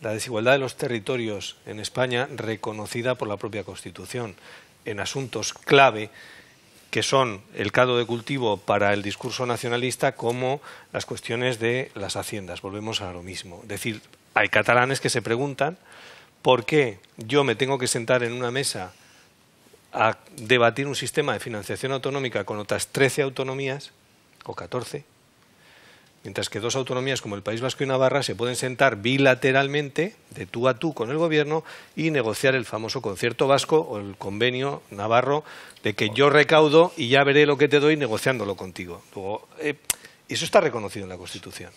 la desigualdad de los territorios en España reconocida por la propia Constitución en asuntos clave que son el cado de cultivo para el discurso nacionalista como las cuestiones de las haciendas. Volvemos a lo mismo. Es decir, hay catalanes que se preguntan por qué yo me tengo que sentar en una mesa a debatir un sistema de financiación autonómica con otras 13 autonomías o 14 Mientras que dos autonomías como el País Vasco y Navarra se pueden sentar bilateralmente, de tú a tú, con el Gobierno y negociar el famoso concierto vasco o el convenio navarro de que yo recaudo y ya veré lo que te doy negociándolo contigo. Luego, eh, eso está reconocido en la Constitución.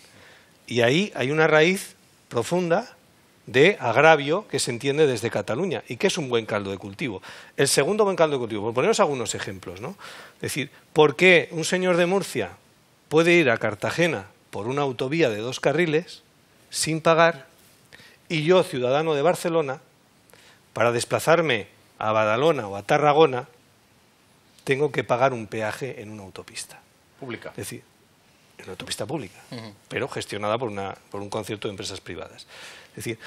Y ahí hay una raíz profunda de agravio que se entiende desde Cataluña y que es un buen caldo de cultivo. El segundo buen caldo de cultivo, por poneros algunos ejemplos, ¿no? Es decir, ¿por qué un señor de Murcia puede ir a Cartagena por una autovía de dos carriles sin pagar y yo, ciudadano de Barcelona, para desplazarme a Badalona o a Tarragona, tengo que pagar un peaje en una autopista. Pública. Es decir, en una autopista pública, pero gestionada por, una, por un concierto de empresas privadas. Es decir,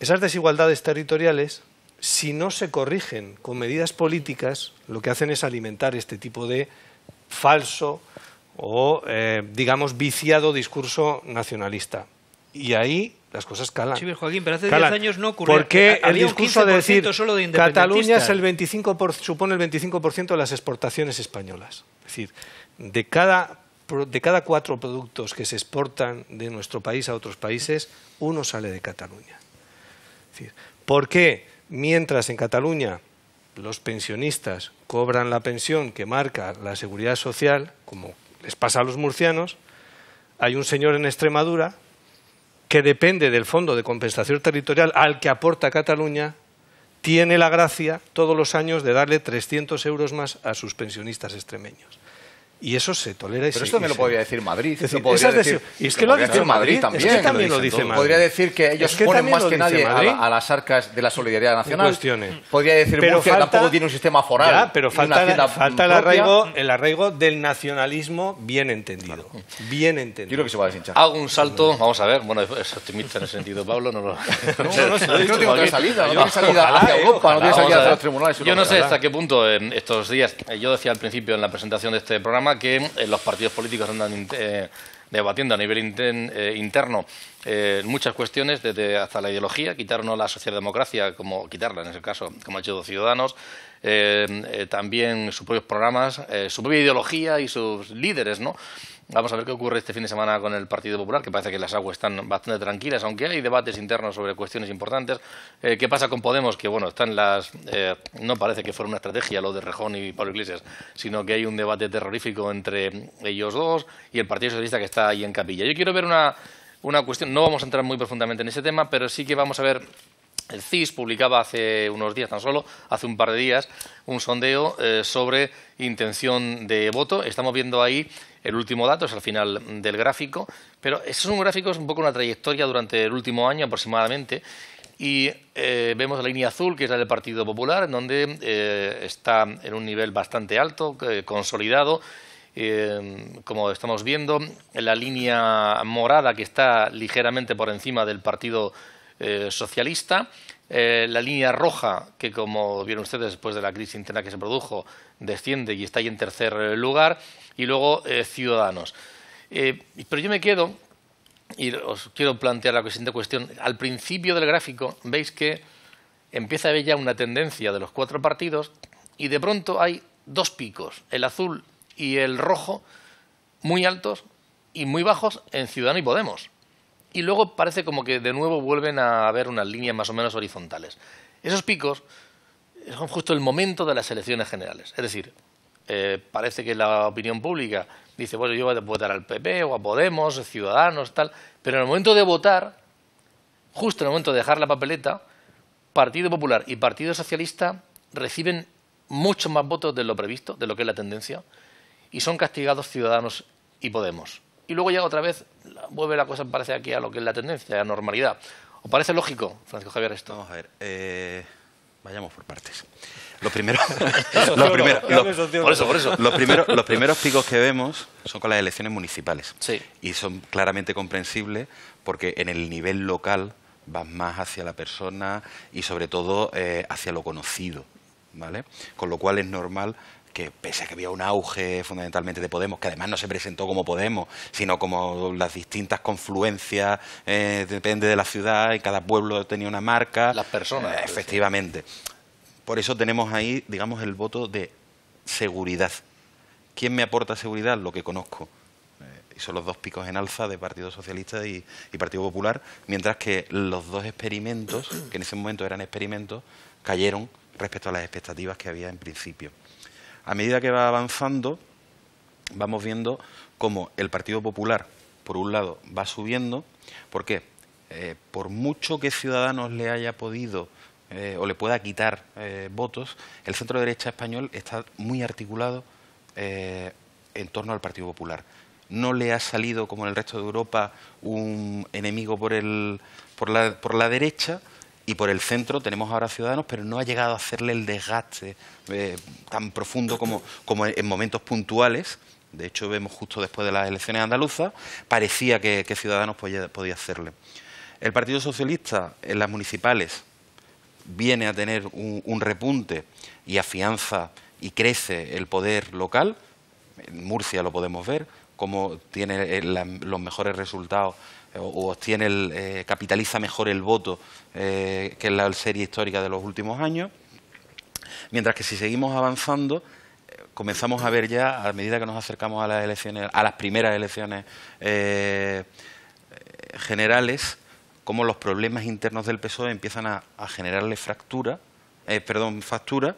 esas desigualdades territoriales, si no se corrigen con medidas políticas, lo que hacen es alimentar este tipo de falso, o, eh, digamos, viciado discurso nacionalista. Y ahí las cosas calan. Sí, pero hace 10 años no ocurrió. Porque el discurso de decir Cataluña es el 25 supone el 25% de las exportaciones españolas. Es decir, de cada, de cada cuatro productos que se exportan de nuestro país a otros países, uno sale de Cataluña. Es decir, ¿Por qué mientras en Cataluña los pensionistas cobran la pensión que marca la seguridad social, como les pasa a los murcianos, hay un señor en Extremadura que depende del Fondo de Compensación Territorial al que aporta Cataluña, tiene la gracia todos los años de darle 300 euros más a sus pensionistas extremeños y eso se tolera. Y Pero se, esto me lo podría decir Madrid. Es decir, podría decir, y es que lo, ha dice Madrid, también. Es que también lo, lo dice Madrid. Podría decir que ellos es que ponen más que nadie a, a, las arcas de la solidaridad nacional. Cuestiones. Podría decir pero Murcia falta, que tampoco tiene un sistema foral. Ya, pero falta, la, falta el, arraigo, el arraigo del nacionalismo bien entendido. Claro. Bien entendido. Yo creo que se va a deshinchar. Hago un salto, vamos a ver. Bueno, es optimista en ese sentido, Pablo. No, lo... no, no, no, no tengo otra salida. No tengo salida hacia eh, Europa, no tengo salida hacia los tribunales. Yo no sé hasta qué punto estos días, eh, yo decía al principio en la presentación de este programa, que eh, los partidos políticos andan eh, debatiendo a nivel eh, interno muchas cuestiones, desde hasta la ideología, quitar no la socialdemocracia, como quitarla en ese caso, como ha hecho Ciudadanos, también sus propios programas, su propia ideología y sus líderes, ¿no? Vamos a ver qué ocurre este fin de semana con el Partido Popular, que parece que las aguas están bastante tranquilas, aunque hay debates internos sobre cuestiones importantes. Eh, ¿Qué pasa con Podemos? Que bueno, eh, no parece que fuera una estrategia lo de Rejón y Pablo Iglesias, sino que hay un debate terrorífico entre ellos dos y el Partido Socialista que está ahí en capilla. Yo quiero ver una, una cuestión, no vamos a entrar muy profundamente en ese tema, pero sí que vamos a ver el CIS publicaba hace unos días, tan solo hace un par de días, un sondeo eh, sobre intención de voto. Estamos viendo ahí el último dato es al final del gráfico, pero es un gráfico, es un poco una trayectoria durante el último año aproximadamente y eh, vemos la línea azul, que es la del Partido Popular, en donde eh, está en un nivel bastante alto, eh, consolidado. como estamos viendo, la línea morada que está ligeramente por encima del Partido Socialista, eh, la línea roja, que como vieron ustedes después de la crisis interna que se produjo, desciende y está ahí en tercer eh, lugar, y luego eh, Ciudadanos. pero yo me quedo, y os quiero plantear la siguiente cuestión, al principio del gráfico veis que empieza a haber ya una tendencia de los cuatro partidos y de pronto hay dos picos, el azul y el rojo, muy altos y muy bajos en Ciudadanos y Podemos y luego parece como que de nuevo vuelven a haber unas líneas más o menos horizontales. Esos picos son justo el momento de las elecciones generales. Es decir, eh, parece que la opinión pública dice, bueno, yo voy a votar al PP o a Podemos, Ciudadanos, tal, pero en el momento de votar, justo en el momento de dejar la papeleta, Partido Popular y Partido Socialista reciben mucho más votos de lo previsto, de lo que es la tendencia, y son castigados Ciudadanos y Podemos y luego ya otra vez vuelve la cosa, parece aquí a lo que es la tendencia, a la normalidad. ¿O parece lógico, Francisco Javier, esto? Vamos a ver, eh, vayamos por partes. primero, los primeros, por eso, por eso. primeros, los primeros picos que vemos son con las elecciones municipales. Sí. Y son claramente comprensibles porque en el nivel local vas más hacia la persona y sobre todo eh, hacia lo conocido. ¿Vale? Con lo cual es normal que pese a que había un auge fundamentalmente de Podemos, que además no se presentó como Podemos, sino como las distintas confluencias, eh, depende de la ciudad, y cada pueblo tenía una marca. Las personas. Eh, efectivamente. Por eso tenemos ahí, digamos, el voto de seguridad. ¿Quién me aporta seguridad? Lo que conozco. Eh, y son los dos picos en alza de Partido Socialista y Partido Popular, mientras que los dos experimentos, que en ese momento eran experimentos, cayeron respecto a las expectativas que había en principio a medida que va avanzando, vamos viendo cómo el Partido Popular, por un lado, va subiendo. porque eh, por mucho que Ciudadanos le haya podido eh, o le pueda quitar eh, votos, el centro derecha español está muy articulado en torno al Partido Popular. No le ha salido, como en el resto de Europa, un enemigo por, el, por, la, por la derecha, y por el centro tenemos ahora Ciudadanos, pero no ha llegado a hacerle el desgaste eh, tan profundo como, como en momentos puntuales. De hecho, vemos justo después de las elecciones andaluzas, parecía que, Ciudadanos podía, hacerle. El Partido Socialista en las municipales viene a tener un, repunte y afianza y crece el poder local. En Murcia lo podemos ver, como tiene eh, los mejores resultados eh, o, obtiene eh, capitaliza mejor el voto eh, que en la serie histórica de los últimos años. Mientras que si seguimos avanzando, comenzamos a ver ya, a medida que nos acercamos a las a las primeras elecciones generales, cómo los problemas internos del PSOE empiezan a, generarle fractura, perdón, factura,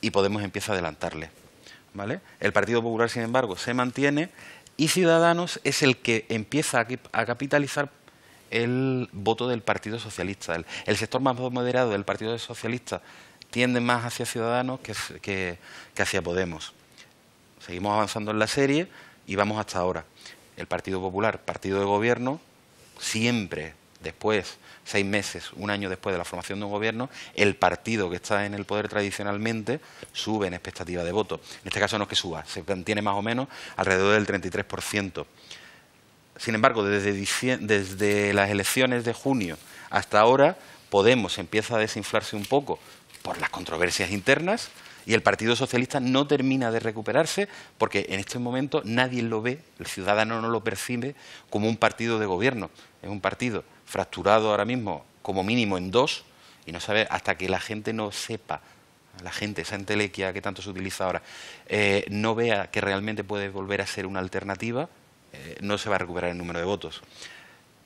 y Podemos empezar a adelantarle. ¿vale? El Partido Popular, sin embargo, se mantiene y Ciudadanos es el que empieza a capitalizar el voto del Partido Socialista. El, sector más moderado del Partido Socialista tiende más hacia Ciudadanos que hacia Podemos. Seguimos avanzando en la serie y vamos hasta ahora. El Partido Popular, partido de gobierno, siempre después seis meses, un año después de la formación de un gobierno, el partido que está en el poder tradicionalmente sube en expectativa de voto. En este caso no es que suba, se mantiene más o menos alrededor del 33%. Sin embargo, desde, desde las elecciones de junio hasta ahora, Podemos empieza a desinflarse un poco por las controversias internas, y el Partido Socialista no termina de recuperarse porque en este momento nadie lo ve, el ciudadano no lo percibe como un partido de gobierno, es un partido fracturado ahora mismo como mínimo en dos y no saber hasta que la gente no sepa, la gente, esa entelequia que tanto se utiliza ahora, eh, no vea que realmente puede volver a ser una alternativa, eh, no se va a recuperar el número de votos.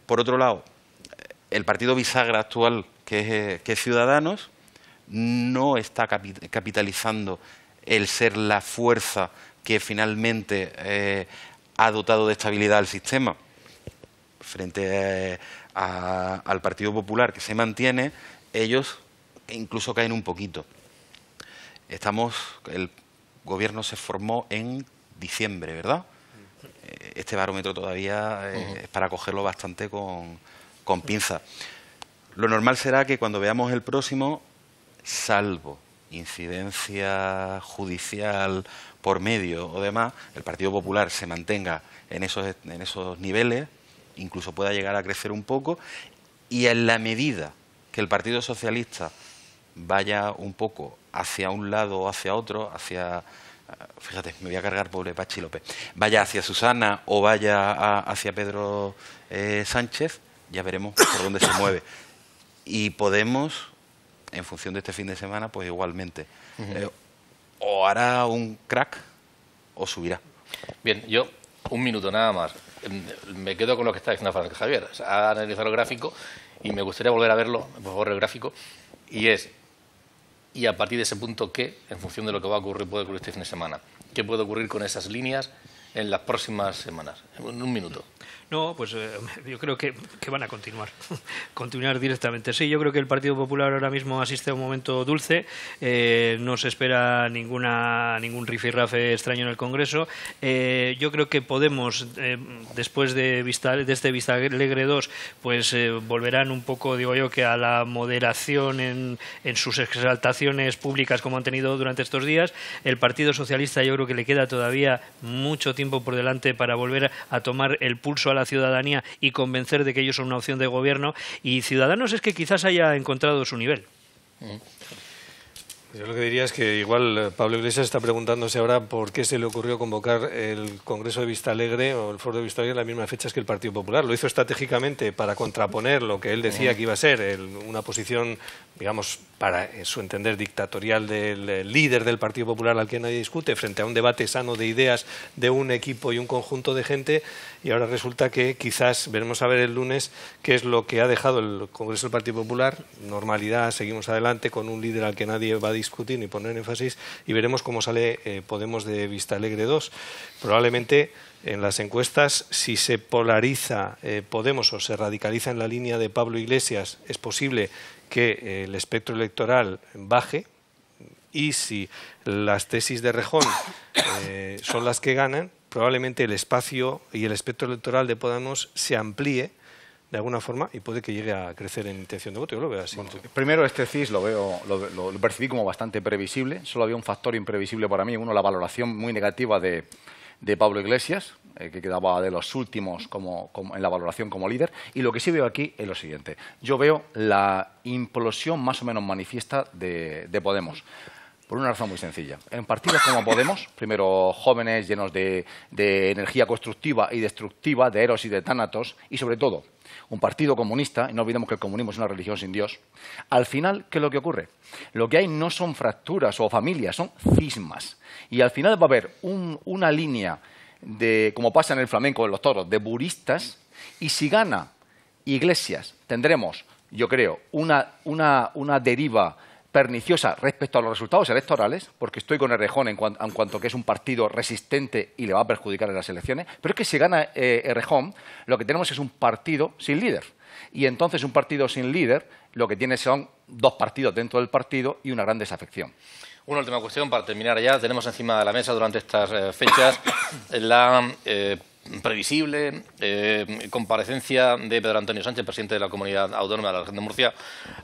Por otro lado, eh, el partido bisagra actual, que es, que Ciudadanos, no está capitalizando el ser la fuerza que finalmente ha dotado de estabilidad al sistema frente a al Partido Popular que se mantiene, ellos incluso caen un poquito. Estamos, el gobierno se formó en diciembre, ¿verdad? Eh, este barómetro todavía eh, es, para cogerlo bastante con, con pinza. Lo normal será que cuando veamos el próximo, salvo incidencia judicial por medio o demás, el Partido Popular se mantenga en esos, en esos niveles, incluso pueda llegar a crecer un poco, y en la medida que el Partido Socialista vaya un poco hacia un lado o hacia otro, hacia eh, fíjate, me voy a cargar pobre Pachi López, vaya hacia Susana o vaya hacia Pedro eh, Sánchez, ya veremos por dónde se mueve. Y Podemos, en función de este fin de semana, pues igualmente, eh, o hará un crack o subirá. Bien, yo un minuto nada más me quedo con lo que está diciendo Javier. ha analizado el gráfico y me gustaría volver a verlo, por favor, el gráfico. Y es, y a partir de ese punto, ¿qué? En función de lo que va a ocurrir, puede ocurrir este fin de semana. ¿Qué puede ocurrir con esas líneas en las próximas semanas? en un minuto. No, pues eh, yo creo que, van a continuar, continuar directamente. Sí, yo creo que el Partido Popular ahora mismo asiste a un momento dulce, eh, no se espera ninguna, ningún rifirrafe extraño en el Congreso. Eh, yo creo que Podemos, después de, de este Vista Alegre 2, pues volverán un poco, digo yo, que a la moderación en, en sus exaltaciones públicas como han tenido durante estos días. El Partido Socialista yo creo que le queda todavía mucho tiempo por delante para volver a a tomar el pulso a la ciudadanía y convencer de que ellos son una opción de gobierno. Y Ciudadanos es que quizás haya encontrado su nivel. Mm. Yo lo que diría es que igual eh, Pablo Iglesias está preguntándose ahora por qué se le ocurrió convocar el Congreso de Vista Alegre o el Foro de Vista Alegre en las misma fecha que el Partido Popular. Lo hizo estratégicamente para contraponer lo que él decía que iba a ser una posición, digamos, para su entender dictatorial del eh, líder del Partido Popular al que nadie discute, frente a un debate sano de ideas de un equipo y un conjunto de gente y ahora resulta que quizás veremos a ver el lunes qué es lo que ha dejado el Congreso del Partido Popular. Normalidad, seguimos adelante con un líder al que nadie va a discutir ni poner énfasis y veremos cómo sale eh, Podemos de Vista Alegre 2. Probablemente en las encuestas, si se polariza eh, Podemos o se radicaliza en la línea de Pablo Iglesias, es posible que eh, el espectro electoral baje y si las tesis de Rejón son las que ganan, probablemente el espacio y el espectro electoral de Podemos se amplíe de alguna forma y puede que llegue a crecer en intención de voto. Yo lo veo así. primero, este CIS lo, veo, lo, percibí como bastante previsible. Solo había un factor imprevisible para mí. Uno, la valoración muy negativa de, de Pablo Iglesias, eh, que quedaba de los últimos como, en la valoración como líder. Y lo que sí veo aquí es lo siguiente. Yo veo la implosión más o menos manifiesta de, de Podemos. Por una razón muy sencilla. En partidos como Podemos, primero jóvenes llenos de, energía constructiva y destructiva, de eros y de tánatos, y sobre todo un partido comunista, y no olvidemos que el comunismo es una religión sin Dios, al final, ¿qué es lo que ocurre? Lo que hay no son fracturas o familias, son cismas. Y al final va a haber una línea de, como pasa en el flamenco de los toros, de buristas, y si gana Iglesias, tendremos, yo creo, una deriva perniciosa respecto a los resultados electorales, porque estoy con Errejón en, cuanto, en que es un partido resistente y le va a perjudicar en las elecciones, pero es que si gana eh, lo que tenemos es un partido sin líder. Y entonces un partido sin líder lo que tiene son dos partidos dentro del partido y una gran desafección. Una última cuestión para terminar ya. Tenemos encima de la mesa durante estas eh, fechas la eh, previsible, eh, comparecencia de Pedro Antonio Sánchez, presidente de la Comunidad Autónoma de la Región de Murcia,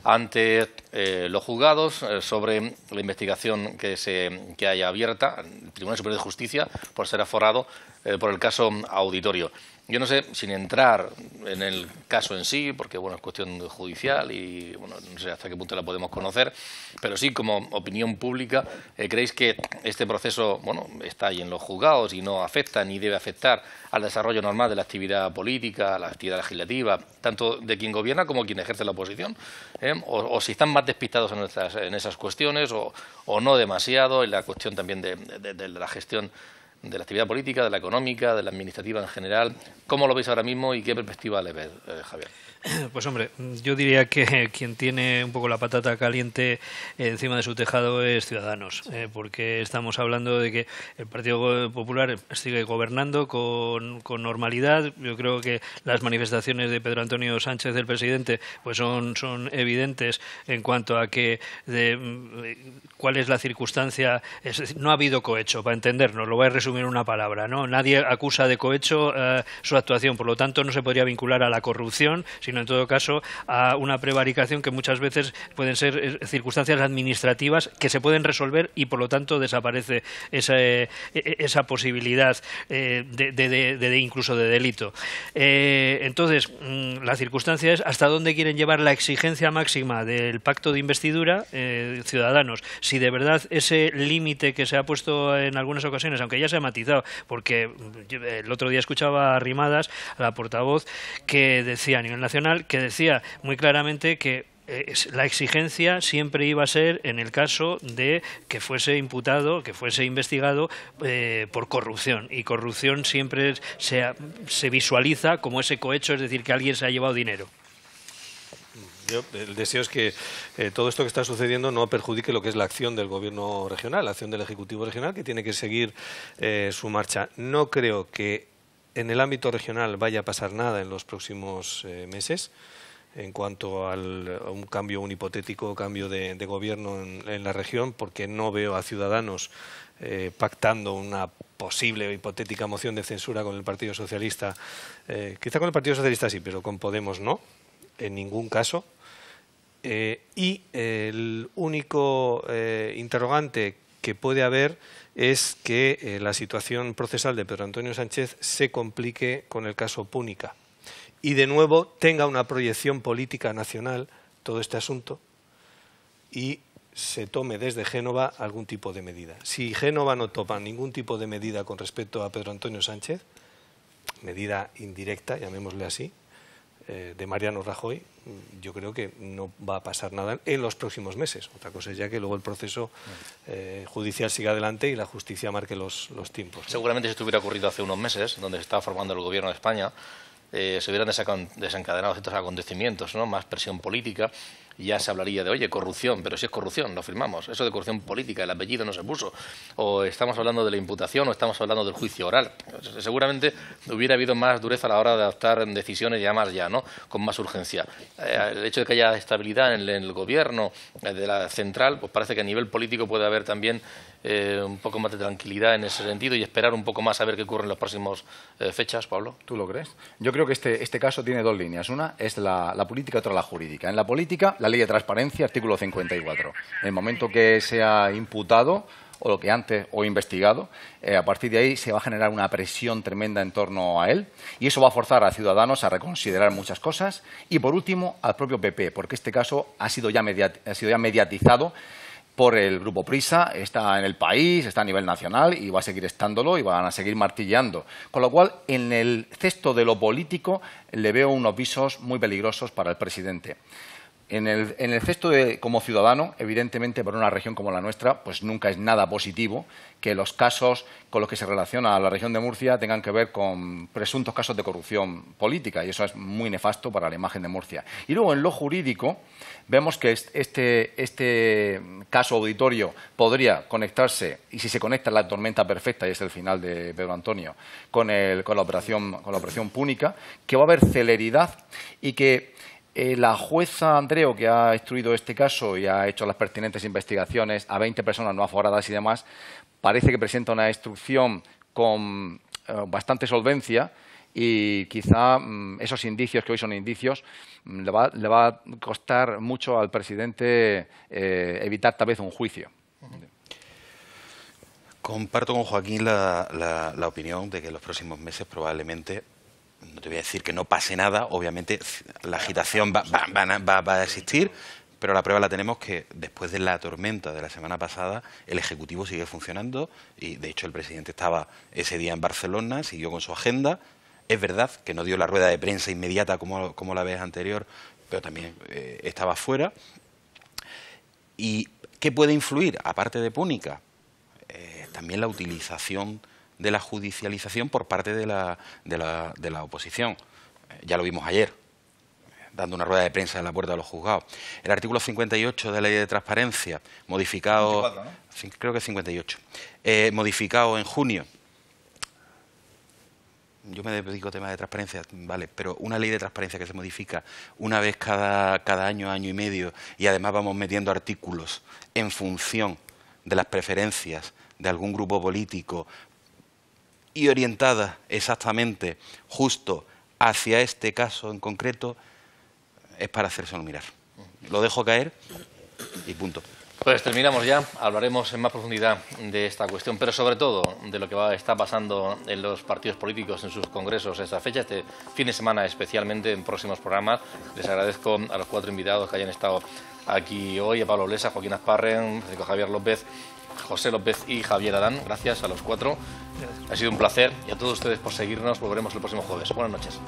ante eh, los juzgados eh, sobre la investigación que, se, que haya abierta, el Tribunal Superior de Justicia, por ser aforado por el caso auditorio yo no sé, sin entrar en el caso en sí, porque bueno, es cuestión judicial y bueno, no sé hasta qué punto la podemos conocer, pero sí como opinión pública, eh, ¿creéis que este proceso, bueno, está ahí en los juzgados y no afecta ni debe afectar al desarrollo normal de la actividad política, la actividad legislativa, tanto de quien gobierna como quien ejerce la oposición? ¿Eh? O, si están más despistados en, en esas cuestiones o, o, no demasiado en la cuestión también de la gestión de la actividad política, de la económica, de la administrativa en general. ¿Cómo lo veis ahora mismo y qué perspectiva le ves, eh, Javier? Pues hombre, yo diría que quien tiene un poco la patata caliente eh, encima de su tejado es Ciudadanos, eh, porque estamos hablando de que el Partido Popular sigue gobernando con, normalidad. Yo creo que las manifestaciones de Pedro Antonio Sánchez, del presidente, pues son, son evidentes en cuanto a que de cuál es la circunstancia. no ha habido cohecho, para entendernos, lo voy a resumir en una palabra. ¿no? Nadie acusa de cohecho eh, su actuación, por lo tanto no se podría vincular a la corrupción, sino en todo caso a una prevaricación que muchas veces pueden ser eh, circunstancias administrativas que se pueden resolver y por lo tanto desaparece esa, eh, e, e, posibilidad de, incluso de delito. entonces, mm, la circunstancia es hasta dónde quieren llevar la exigencia máxima del pacto de investidura eh, ciudadanos si de verdad ese límite que se ha puesto en algunas ocasiones, aunque ya se ha matizado, porque eh, el otro día escuchaba a Rimadas, a la portavoz, que decía a nivel nacional, que decía muy claramente que eh, la exigencia siempre iba a ser en el caso de que fuese imputado, que fuese investigado eh, por corrupción. Y corrupción siempre se visualiza como ese cohecho, es decir, que alguien se ha llevado dinero el deseo es que eh, todo esto que está sucediendo no perjudique lo que es la acción del Gobierno regional, la acción del Ejecutivo regional, que tiene que seguir eh, su marcha. No creo que en el ámbito regional vaya a pasar nada en los próximos eh, meses en cuanto a un cambio, un hipotético cambio de, gobierno en, la región, porque no veo a Ciudadanos pactando una posible o hipotética moción de censura con el Partido Socialista. quizá con el Partido Socialista sí, pero con Podemos no, en ningún caso. Eh, y el único eh, interrogante que puede haber es que eh, la situación procesal de Pedro Antonio Sánchez se complique con el caso Púnica y de nuevo tenga una proyección política nacional todo este asunto y se tome desde Génova algún tipo de medida. Si Génova no toma ningún tipo de medida con respecto a Pedro Antonio Sánchez, medida indirecta, llamémosle así, eh, de Mariano Rajoy, yo creo que no va a pasar nada en los próximos meses. Otra cosa es ya que luego el proceso eh, judicial siga adelante y la justicia marque los, tiempos. Seguramente si esto hubiera ocurrido hace unos meses, donde se estaba formando el gobierno de España, eh, se hubieran desencadenado ciertos acontecimientos, ¿no? más presión política ya se hablaría de, oye, corrupción, pero si es corrupción, lo firmamos. Eso de corrupción política, el apellido no se puso. O estamos hablando de la imputación o estamos hablando del juicio oral. Seguramente hubiera habido más dureza a la hora de adoptar decisiones ya más ya, ¿no? Con más urgencia. Eh, el hecho de que haya estabilidad en el, gobierno eh, de la central, pues parece que a nivel político puede haber también eh, un poco más de tranquilidad en ese sentido y esperar un poco más a ver qué ocurre en las próximas eh, fechas, Pablo. ¿Tú lo crees? Yo creo que este, este, caso tiene dos líneas. Una es la, la política, otra la jurídica. En la política, la ley de transparencia, artículo 54. En el momento que sea imputado o lo que antes o investigado, eh, a partir de ahí se va a generar una presión tremenda en torno a él y eso va a forzar a ciudadanos a reconsiderar muchas cosas y por último al propio PP, porque este caso ha sido ya, ha sido ya mediatizado por el grupo Prisa, está en el país, está a nivel nacional y va a seguir estándolo y van a seguir martilleando. Con lo cual, en el cesto de lo político le veo unos visos muy peligrosos para el presidente. En el, cesto de, como ciudadano, evidentemente para una región como la nuestra, pues nunca es nada positivo que los casos con los que se relaciona la región de Murcia tengan que ver con presuntos casos de corrupción política y eso es muy nefasto para la imagen de Murcia. Y luego en lo jurídico vemos que este, este, caso auditorio podría conectarse y si se conecta la tormenta perfecta y es el final de Pedro Antonio con, con, con la operación púnica, que va a haber celeridad y que eh, la jueza Andreo, que ha instruido este caso y ha hecho las pertinentes investigaciones a 20 personas no aforadas y demás, parece que presenta una instrucción con eh, bastante solvencia y quizá mm, esos indicios, que hoy son indicios, mm, le, va, a costar mucho al presidente eh, evitar tal vez un juicio. Comparto con Joaquín la, la opinión de que en los próximos meses probablemente no te voy a decir que no pase nada, obviamente la agitación va, a existir, pero la prueba la tenemos que después de la tormenta de la semana pasada, el Ejecutivo sigue funcionando y de hecho el presidente estaba ese día en Barcelona, siguió con su agenda. Es verdad que no dio la rueda de prensa inmediata como, la vez anterior, pero también eh, estaba fuera. ¿Y qué puede influir, aparte de Púnica? Eh, también la utilización de la judicialización por parte de la, de la, de la oposición. Ya lo vimos ayer, dando una rueda de prensa en la puerta de los juzgados. El artículo 58 de la Ley de Transparencia, modificado... Creo que 58. Eh, modificado en junio. Yo me dedico a temas de transparencia, vale, pero una ley de transparencia que se modifica una vez cada, cada año, año y medio, y además vamos metiendo artículos en función de las preferencias de algún grupo político y orientada exactamente, justo, hacia este caso en concreto, es para hacerse mirar. Lo dejo caer y punto. Pues terminamos ya, hablaremos en más profundidad de esta cuestión, pero sobre todo de lo que va, está pasando en los partidos políticos, en sus congresos, esta fecha, este fin de semana especialmente, en próximos programas. Les agradezco a los cuatro invitados que hayan estado aquí hoy, a Pablo Lesa, Joaquín Asparren Francisco Javier López José López y Javier Adán, Gracias a los cuatro. Ha sido un placer y a todos ustedes por seguirnos. Volveremos el próximo jueves. Buenas noches.